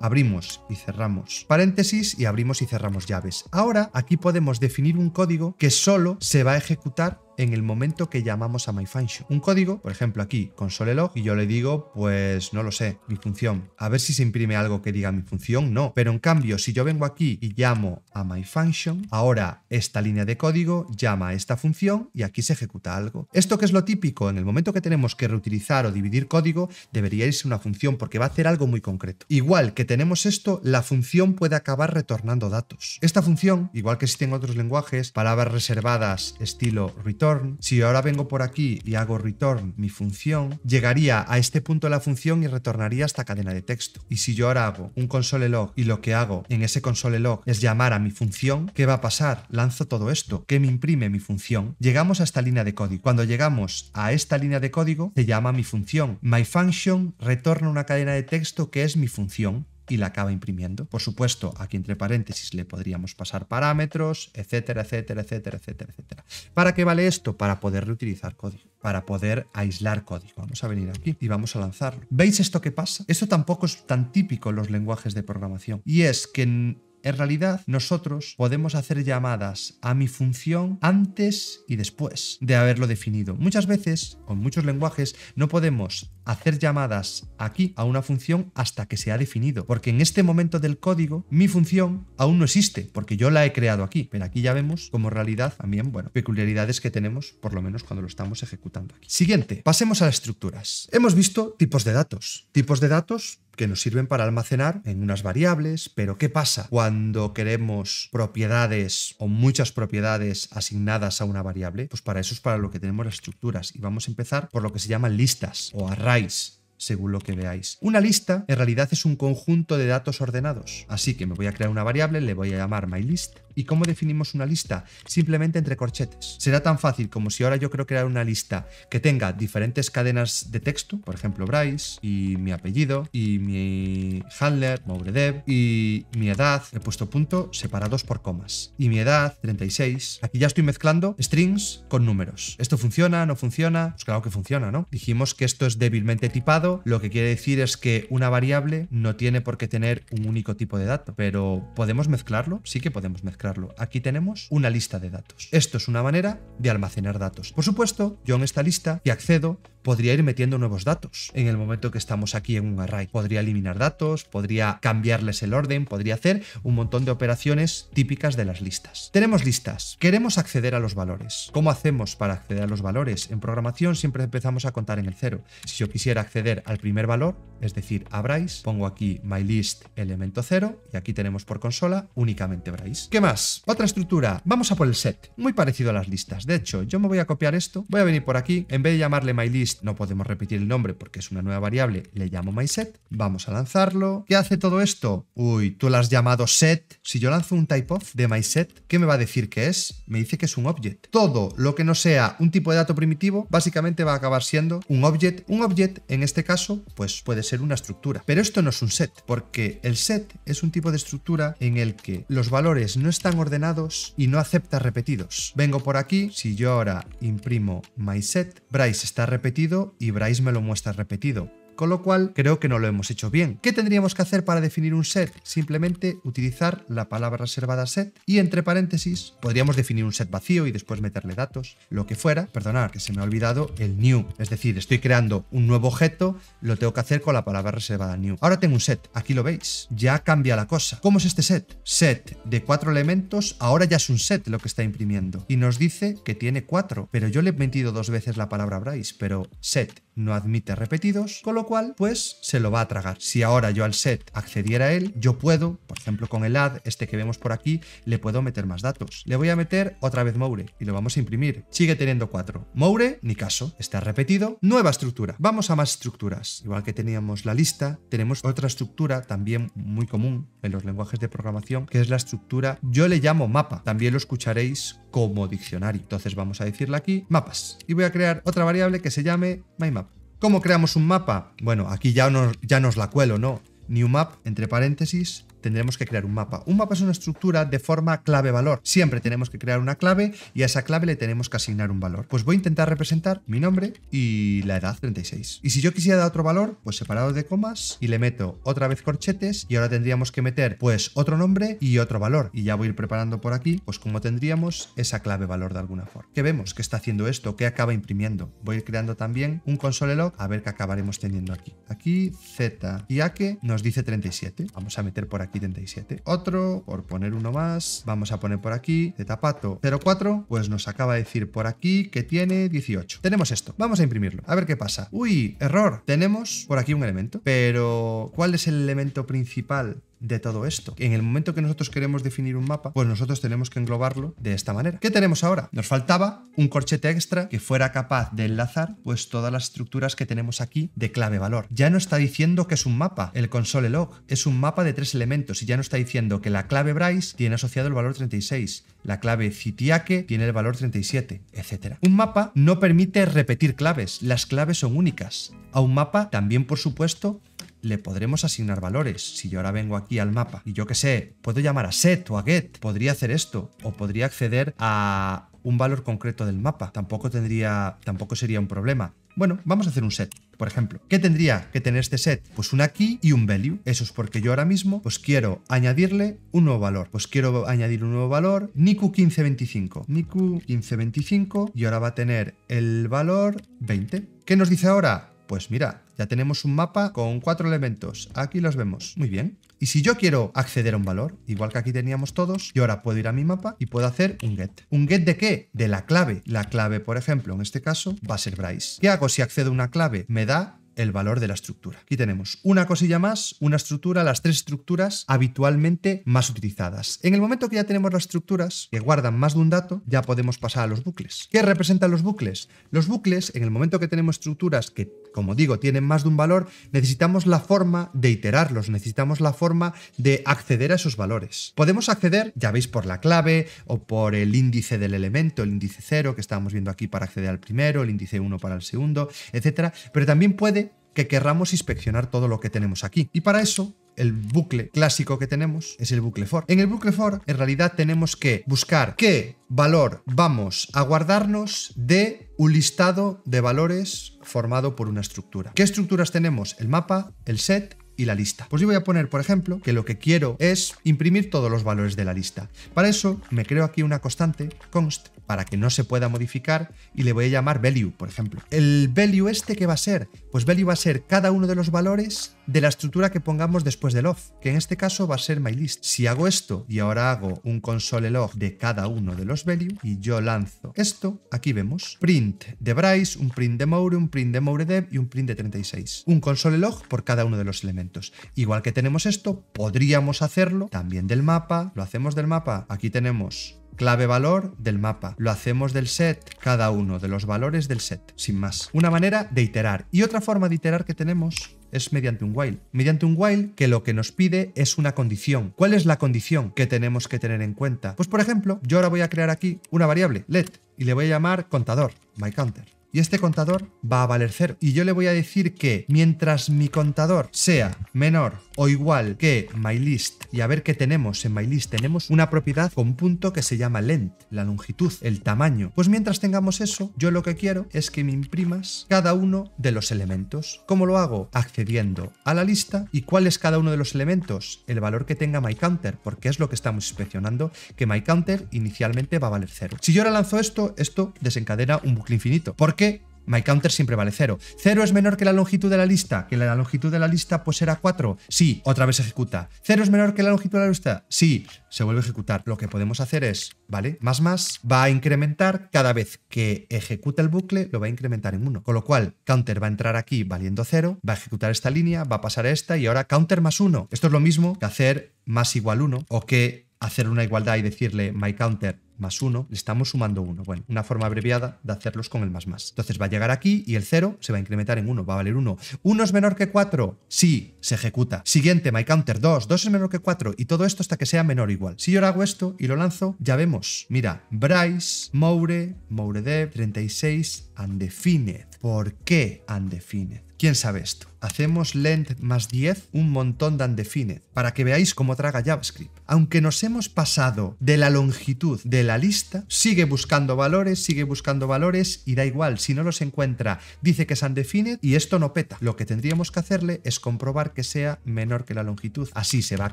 Abrimos y cerramos paréntesis y abrimos y cerramos llaves. Ahora aquí podemos definir un código que solo se va a ejecutar en el momento que llamamos a MyFunction. Un código, por ejemplo aquí, console log, y yo le digo, pues no lo sé, mi función. A ver si se imprime algo que diga mi función, no. Pero en cambio, si yo vengo aquí y llamo a MyFunction, ahora esta línea de código llama a esta función y aquí se ejecuta algo. Esto que es lo típico, en el momento que tenemos que reutilizar o dividir código, debería irse una función porque va a hacer algo muy concreto. Igual que tenemos esto, la función puede acabar retornando datos. Esta función, igual que existen otros lenguajes, palabras reservadas estilo return, si yo ahora vengo por aquí y hago return mi función, llegaría a este punto de la función y retornaría esta cadena de texto. Y si yo ahora hago un console log y lo que hago en ese console log es llamar a mi función, ¿qué va a pasar? Lanzo todo esto, que me imprime mi función. Llegamos a esta línea de código. Cuando llegamos a esta línea de código, se llama mi función. My function retorna una cadena de texto que es mi función y la acaba imprimiendo. Por supuesto, aquí entre paréntesis le podríamos pasar parámetros, etcétera, etcétera, etcétera, etcétera, etcétera. ¿Para qué vale esto? Para poder reutilizar código, para poder aislar código. Vamos a venir aquí y vamos a lanzarlo. ¿Veis esto que pasa? Esto tampoco es tan típico en los lenguajes de programación. Y es que en en realidad, nosotros podemos hacer llamadas a mi función antes y después de haberlo definido. Muchas veces, con muchos lenguajes, no podemos hacer llamadas aquí a una función hasta que se ha definido, porque en este momento del código mi función aún no existe, porque yo la he creado aquí, pero aquí ya vemos como realidad también, bueno, peculiaridades que tenemos, por lo menos cuando lo estamos ejecutando aquí. Siguiente, pasemos a las estructuras. Hemos visto tipos de datos, tipos de datos que nos sirven para almacenar en unas variables, pero ¿qué pasa cuando queremos propiedades o muchas propiedades asignadas a una variable? Pues para eso es para lo que tenemos las estructuras y vamos a empezar por lo que se llaman listas o arrays guys según lo que veáis. Una lista en realidad es un conjunto de datos ordenados, así que me voy a crear una variable, le voy a llamar myList. ¿Y cómo definimos una lista? Simplemente entre corchetes. Será tan fácil como si ahora yo quiero crear una lista que tenga diferentes cadenas de texto, por ejemplo Bryce y mi apellido y mi handler, dev y mi edad, he puesto punto separados por comas y mi edad 36. Aquí ya estoy mezclando strings con números. ¿Esto funciona? ¿No funciona? Pues claro que funciona, ¿no? Dijimos que esto es débilmente tipado lo que quiere decir es que una variable no tiene por qué tener un único tipo de dato, pero ¿podemos mezclarlo? Sí que podemos mezclarlo. Aquí tenemos una lista de datos. Esto es una manera de almacenar datos. Por supuesto, yo en esta lista que accedo podría ir metiendo nuevos datos en el momento que estamos aquí en un array. Podría eliminar datos, podría cambiarles el orden, podría hacer un montón de operaciones típicas de las listas. Tenemos listas, queremos acceder a los valores. ¿Cómo hacemos para acceder a los valores? En programación siempre empezamos a contar en el cero. Si yo quisiera acceder al primer valor, es decir, a Bryce, pongo aquí my list elemento cero y aquí tenemos por consola únicamente Bryce. ¿Qué más? Otra estructura, vamos a por el set, muy parecido a las listas. De hecho, yo me voy a copiar esto, voy a venir por aquí, en vez de llamarle my list no podemos repetir el nombre porque es una nueva variable, le llamo mySet, vamos a lanzarlo. ¿Qué hace todo esto? Uy, tú lo has llamado set. Si yo lanzo un typeof de mySet, ¿qué me va a decir que es? Me dice que es un object. Todo lo que no sea un tipo de dato primitivo, básicamente va a acabar siendo un object. Un object, en este caso, pues puede ser una estructura. Pero esto no es un set, porque el set es un tipo de estructura en el que los valores no están ordenados y no acepta repetidos. Vengo por aquí, si yo ahora imprimo mySet, Bryce está repetido y Bryce me lo muestra repetido con lo cual creo que no lo hemos hecho bien. ¿Qué tendríamos que hacer para definir un set? Simplemente utilizar la palabra reservada set y entre paréntesis podríamos definir un set vacío y después meterle datos, lo que fuera, perdonad que se me ha olvidado el new, es decir, estoy creando un nuevo objeto, lo tengo que hacer con la palabra reservada new. Ahora tengo un set, aquí lo veis, ya cambia la cosa. ¿Cómo es este set? Set de cuatro elementos, ahora ya es un set lo que está imprimiendo y nos dice que tiene cuatro, pero yo le he metido dos veces la palabra brace, pero set no admite repetidos, con lo cual pues se lo va a tragar. Si ahora yo al set accediera a él, yo puedo, por ejemplo con el add, este que vemos por aquí, le puedo meter más datos. Le voy a meter otra vez Moure y lo vamos a imprimir. Sigue teniendo cuatro. Moure, ni caso, está repetido. Nueva estructura. Vamos a más estructuras. Igual que teníamos la lista, tenemos otra estructura también muy común en los lenguajes de programación, que es la estructura, yo le llamo mapa. También lo escucharéis como diccionario. Entonces vamos a decirle aquí mapas. Y voy a crear otra variable que se llame myMap. ¿Cómo creamos un mapa? Bueno, aquí ya, nos, la cuelo, ¿no? New map, entre paréntesis, tendremos que crear un mapa. Un mapa es una estructura de forma clave-valor. Siempre tenemos que crear una clave y a esa clave le tenemos que asignar un valor. Pues voy a intentar representar mi nombre y la edad 36. Y si yo quisiera dar otro valor, pues separado de comas y le meto otra vez corchetes y ahora tendríamos que meter pues otro nombre y otro valor. Y ya voy a ir preparando por aquí pues como tendríamos esa clave valor de alguna forma. ¿Qué vemos? ¿Qué está haciendo esto? ¿Qué acaba imprimiendo? Voy a ir creando también un console log a ver qué acabaremos teniendo aquí. Aquí Z y A que nos dice 37. Vamos a meter por aquí aquí 37. Otro, por poner uno más, vamos a poner por aquí, de tapato 04, pues nos acaba de decir por aquí que tiene 18. Tenemos esto, vamos a imprimirlo, a ver qué pasa. Uy, error, tenemos por aquí un elemento, pero ¿cuál es el elemento principal de todo esto. En el momento que nosotros queremos definir un mapa, pues nosotros tenemos que englobarlo de esta manera. ¿Qué tenemos ahora? Nos faltaba un corchete extra que fuera capaz de enlazar pues todas las estructuras que tenemos aquí de clave valor. Ya no está diciendo que es un mapa, el console log, es un mapa de tres elementos y ya no está diciendo que la clave Bryce tiene asociado el valor 36, la clave citiaque tiene el valor 37, etcétera Un mapa no permite repetir claves, las claves son únicas. A un mapa también, por supuesto, le podremos asignar valores. Si yo ahora vengo aquí al mapa y yo qué sé, puedo llamar a set o a get, podría hacer esto o podría acceder a un valor concreto del mapa. Tampoco tendría, tampoco sería un problema. Bueno, vamos a hacer un set, por ejemplo. ¿Qué tendría que tener este set? Pues una key y un value. Eso es porque yo ahora mismo pues quiero añadirle un nuevo valor. Pues quiero añadir un nuevo valor, Niku 1525. Niku 1525 y ahora va a tener el valor 20. ¿Qué nos dice ahora? Pues mira, ya tenemos un mapa con cuatro elementos. Aquí los vemos. Muy bien. Y si yo quiero acceder a un valor, igual que aquí teníamos todos, yo ahora puedo ir a mi mapa y puedo hacer un get. ¿Un get de qué? De la clave. La clave, por ejemplo, en este caso, va a ser Bryce. ¿Qué hago si accedo a una clave? Me da el valor de la estructura. Aquí tenemos una cosilla más, una estructura, las tres estructuras habitualmente más utilizadas. En el momento que ya tenemos las estructuras que guardan más de un dato, ya podemos pasar a los bucles. ¿Qué representan los bucles? Los bucles, en el momento que tenemos estructuras que, como digo, tienen más de un valor, necesitamos la forma de iterarlos, necesitamos la forma de acceder a esos valores. Podemos acceder, ya veis, por la clave o por el índice del elemento, el índice 0 que estábamos viendo aquí para acceder al primero, el índice 1 para el segundo, etcétera, pero también puede que querramos inspeccionar todo lo que tenemos aquí. Y para eso el bucle clásico que tenemos es el bucle for. En el bucle for, en realidad tenemos que buscar qué valor vamos a guardarnos de un listado de valores formado por una estructura. ¿Qué estructuras tenemos? El mapa, el set y la lista. Pues yo voy a poner, por ejemplo, que lo que quiero es imprimir todos los valores de la lista. Para eso me creo aquí una constante const para que no se pueda modificar y le voy a llamar value, por ejemplo. ¿El value este qué va a ser? Pues value va a ser cada uno de los valores de la estructura que pongamos después del off, que en este caso va a ser list Si hago esto y ahora hago un console log de cada uno de los value y yo lanzo esto, aquí vemos print de Bryce, un print de Moure, un print de dev y un print de 36. Un console log por cada uno de los elementos. Igual que tenemos esto, podríamos hacerlo también del mapa, lo hacemos del mapa. Aquí tenemos clave valor del mapa. Lo hacemos del set, cada uno de los valores del set, sin más. Una manera de iterar. Y otra forma de iterar que tenemos es mediante un while. Mediante un while que lo que nos pide es una condición. ¿Cuál es la condición que tenemos que tener en cuenta? Pues por ejemplo, yo ahora voy a crear aquí una variable, let, y le voy a llamar contador, my counter. Y este contador va a valer 0. Y yo le voy a decir que mientras mi contador sea menor o igual que list y a ver qué tenemos en myList, tenemos una propiedad con punto que se llama length, la longitud, el tamaño. Pues mientras tengamos eso, yo lo que quiero es que me imprimas cada uno de los elementos. ¿Cómo lo hago? Accediendo a la lista. ¿Y cuál es cada uno de los elementos? El valor que tenga myCounter, porque es lo que estamos inspeccionando, que counter inicialmente va a valer 0. Si yo ahora lanzo esto, esto desencadena un bucle infinito. ¿Por myCounter my counter siempre vale 0. 0 es menor que la longitud de la lista, que la longitud de la lista pues será 4. Sí, otra vez ejecuta. 0 es menor que la longitud de la lista. Sí, se vuelve a ejecutar. Lo que podemos hacer es, ¿vale? Más más va a incrementar cada vez que ejecuta el bucle, lo va a incrementar en 1. Con lo cual, counter va a entrar aquí valiendo 0, va a ejecutar esta línea, va a pasar a esta y ahora counter más 1. Esto es lo mismo que hacer más igual 1 o que hacer una igualdad y decirle my counter más 1, le estamos sumando 1. Bueno, una forma abreviada de hacerlos con el más más. Entonces va a llegar aquí y el 0 se va a incrementar en 1, va a valer 1. ¿1 es menor que 4? Sí, se ejecuta. Siguiente, my counter 2, 2 es menor que 4 y todo esto hasta que sea menor o igual. Si yo ahora hago esto y lo lanzo, ya vemos. Mira, Bryce, Moure, Mouredev, 36, undefined. ¿Por qué undefined? ¿Quién sabe esto? hacemos length más 10 un montón de undefined para que veáis cómo traga JavaScript. Aunque nos hemos pasado de la longitud de la lista, sigue buscando valores, sigue buscando valores y da igual, si no los encuentra dice que es undefined y esto no peta. Lo que tendríamos que hacerle es comprobar que sea menor que la longitud. Así se va a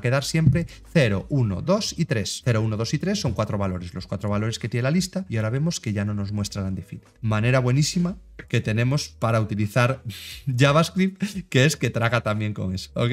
quedar siempre 0, 1, 2 y 3. 0, 1, 2 y 3 son cuatro valores, los cuatro valores que tiene la lista y ahora vemos que ya no nos muestra el undefined. Manera buenísima que tenemos para utilizar JavaScript que es que traga también con eso, ¿ok?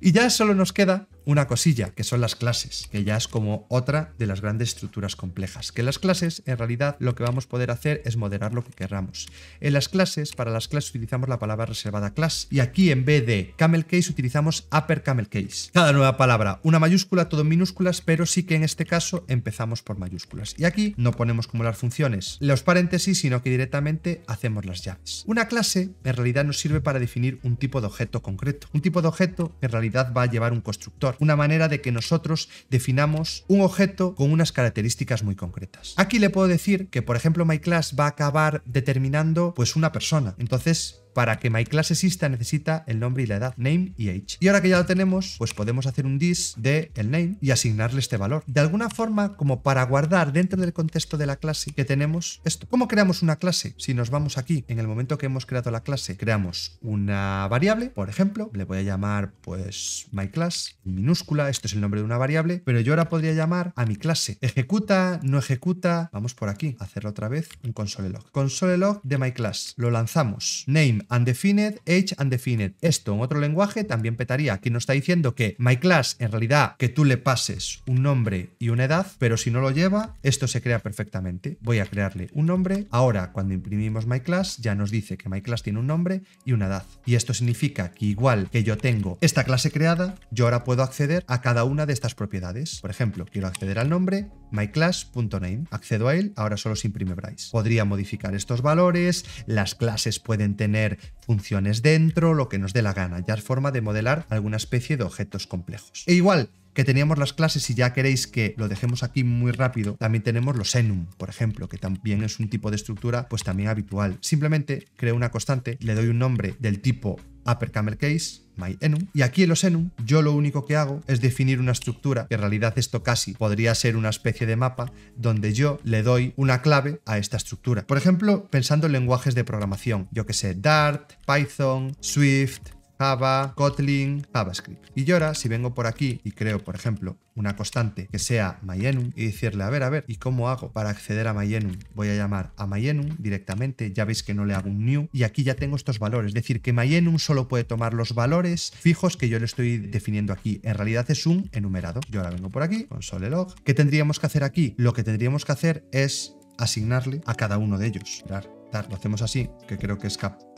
Y ya solo nos queda una cosilla, que son las clases, que ya es como otra de las grandes estructuras complejas, que las clases en realidad lo que vamos a poder hacer es moderar lo que queramos En las clases, para las clases utilizamos la palabra reservada class y aquí en vez de camel case utilizamos upper camel case. Cada nueva palabra, una mayúscula, todo en minúsculas, pero sí que en este caso empezamos por mayúsculas. Y aquí no ponemos como las funciones, los paréntesis, sino que directamente hacemos las llaves. Una clase en realidad nos sirve para definir un tipo de objeto concreto. Un tipo de objeto en realidad va a llevar un constructor, una manera de que nosotros definamos un objeto con unas características muy concretas. Aquí le puedo decir que, por ejemplo, MyClass va a acabar determinando pues una persona. Entonces, para que exista, necesita el nombre y la edad, name y age. Y ahora que ya lo tenemos, pues podemos hacer un dis de el name y asignarle este valor. De alguna forma, como para guardar dentro del contexto de la clase que tenemos esto. ¿Cómo creamos una clase? Si nos vamos aquí, en el momento que hemos creado la clase, creamos una variable, por ejemplo, le voy a llamar pues myClass, minúscula, esto es el nombre de una variable, pero yo ahora podría llamar a mi clase. Ejecuta, no ejecuta, vamos por aquí, hacerlo otra vez, un console log. Console log de myClass, lo lanzamos. Name undefined, age undefined. Esto en otro lenguaje también petaría. Aquí nos está diciendo que MyClass en realidad, que tú le pases un nombre y una edad, pero si no lo lleva, esto se crea perfectamente. Voy a crearle un nombre. Ahora, cuando imprimimos MyClass ya nos dice que MyClass tiene un nombre y una edad. Y esto significa que igual que yo tengo esta clase creada, yo ahora puedo acceder a cada una de estas propiedades. Por ejemplo, quiero acceder al nombre, myclass.name. Accedo a él, ahora solo se imprime Bryce. Podría modificar estos valores, las clases pueden tener funciones dentro, lo que nos dé la gana. Ya es forma de modelar alguna especie de objetos complejos. E igual que teníamos las clases, si ya queréis que lo dejemos aquí muy rápido, también tenemos los enum, por ejemplo, que también es un tipo de estructura pues también habitual. Simplemente creo una constante, le doy un nombre del tipo Upper Camel Case, my Y aquí en los enum yo lo único que hago es definir una estructura, que en realidad esto casi podría ser una especie de mapa, donde yo le doy una clave a esta estructura. Por ejemplo, pensando en lenguajes de programación, yo que sé, Dart, Python, Swift, Java, Kotlin, JavaScript. Y yo ahora, si vengo por aquí y creo, por ejemplo, una constante que sea myenum y decirle, a ver, a ver, ¿y cómo hago para acceder a myenum? Voy a llamar a myenum directamente, ya veis que no le hago un new y aquí ya tengo estos valores, es decir, que myenum solo puede tomar los valores fijos que yo le estoy definiendo aquí. En realidad es un enumerado. Yo ahora vengo por aquí, console ¿Qué tendríamos que hacer aquí? Lo que tendríamos que hacer es asignarle a cada uno de ellos. Lo hacemos así, que creo que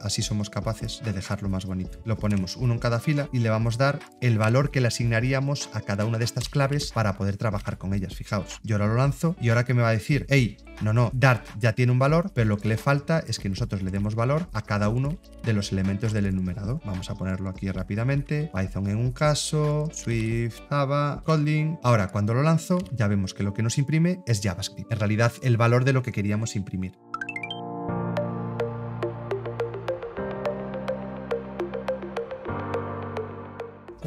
así somos capaces de dejarlo más bonito. Lo ponemos uno en cada fila y le vamos a dar el valor que le asignaríamos a cada una de estas claves para poder trabajar con ellas. Fijaos, yo ahora lo lanzo y ahora que me va a decir, hey, no, no, Dart ya tiene un valor, pero lo que le falta es que nosotros le demos valor a cada uno de los elementos del enumerado. Vamos a ponerlo aquí rápidamente. Python en un caso, Swift, Java, Kotlin. Ahora, cuando lo lanzo, ya vemos que lo que nos imprime es JavaScript. En realidad, el valor de lo que queríamos imprimir.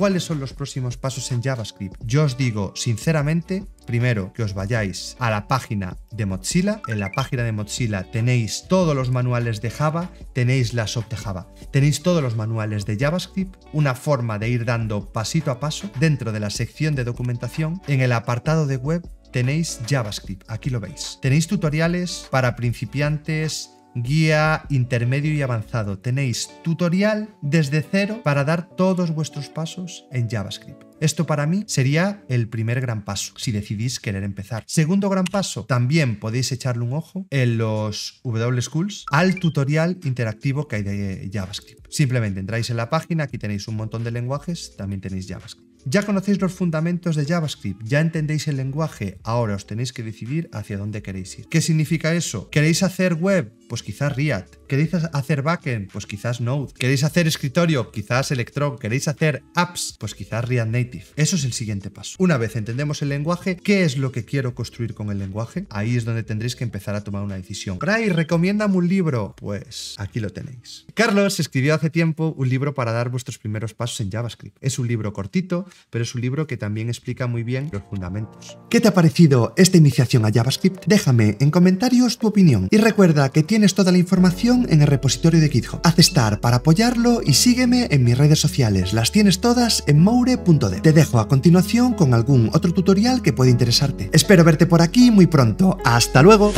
¿Cuáles son los próximos pasos en JavaScript? Yo os digo sinceramente, primero que os vayáis a la página de Mozilla. En la página de Mozilla tenéis todos los manuales de Java, tenéis la soft Java, tenéis todos los manuales de JavaScript, una forma de ir dando pasito a paso dentro de la sección de documentación. En el apartado de web tenéis JavaScript, aquí lo veis. Tenéis tutoriales para principiantes, guía intermedio y avanzado. Tenéis tutorial desde cero para dar todos vuestros pasos en JavaScript. Esto para mí sería el primer gran paso, si decidís querer empezar. Segundo gran paso, también podéis echarle un ojo en los W Schools al tutorial interactivo que hay de JavaScript. Simplemente entráis en la página, aquí tenéis un montón de lenguajes, también tenéis JavaScript. Ya conocéis los fundamentos de JavaScript, ya entendéis el lenguaje, ahora os tenéis que decidir hacia dónde queréis ir. ¿Qué significa eso? ¿Queréis hacer web? Pues quizás React. ¿Queréis hacer backend? Pues quizás Node. ¿Queréis hacer escritorio? Quizás Electron. ¿Queréis hacer apps? Pues quizás React Native. Eso es el siguiente paso. Una vez entendemos el lenguaje, ¿qué es lo que quiero construir con el lenguaje? Ahí es donde tendréis que empezar a tomar una decisión. Gray, recomiéndame un libro. Pues aquí lo tenéis. Carlos escribió hace tiempo un libro para dar vuestros primeros pasos en JavaScript. Es un libro cortito, pero es un libro que también explica muy bien los fundamentos. ¿Qué te ha parecido esta iniciación a JavaScript? Déjame en comentarios tu opinión y recuerda que tiene tienes toda la información en el repositorio de GitHub. Haz estar para apoyarlo y sígueme en mis redes sociales, las tienes todas en moure.de. Te dejo a continuación con algún otro tutorial que puede interesarte. Espero verte por aquí muy pronto. ¡Hasta luego!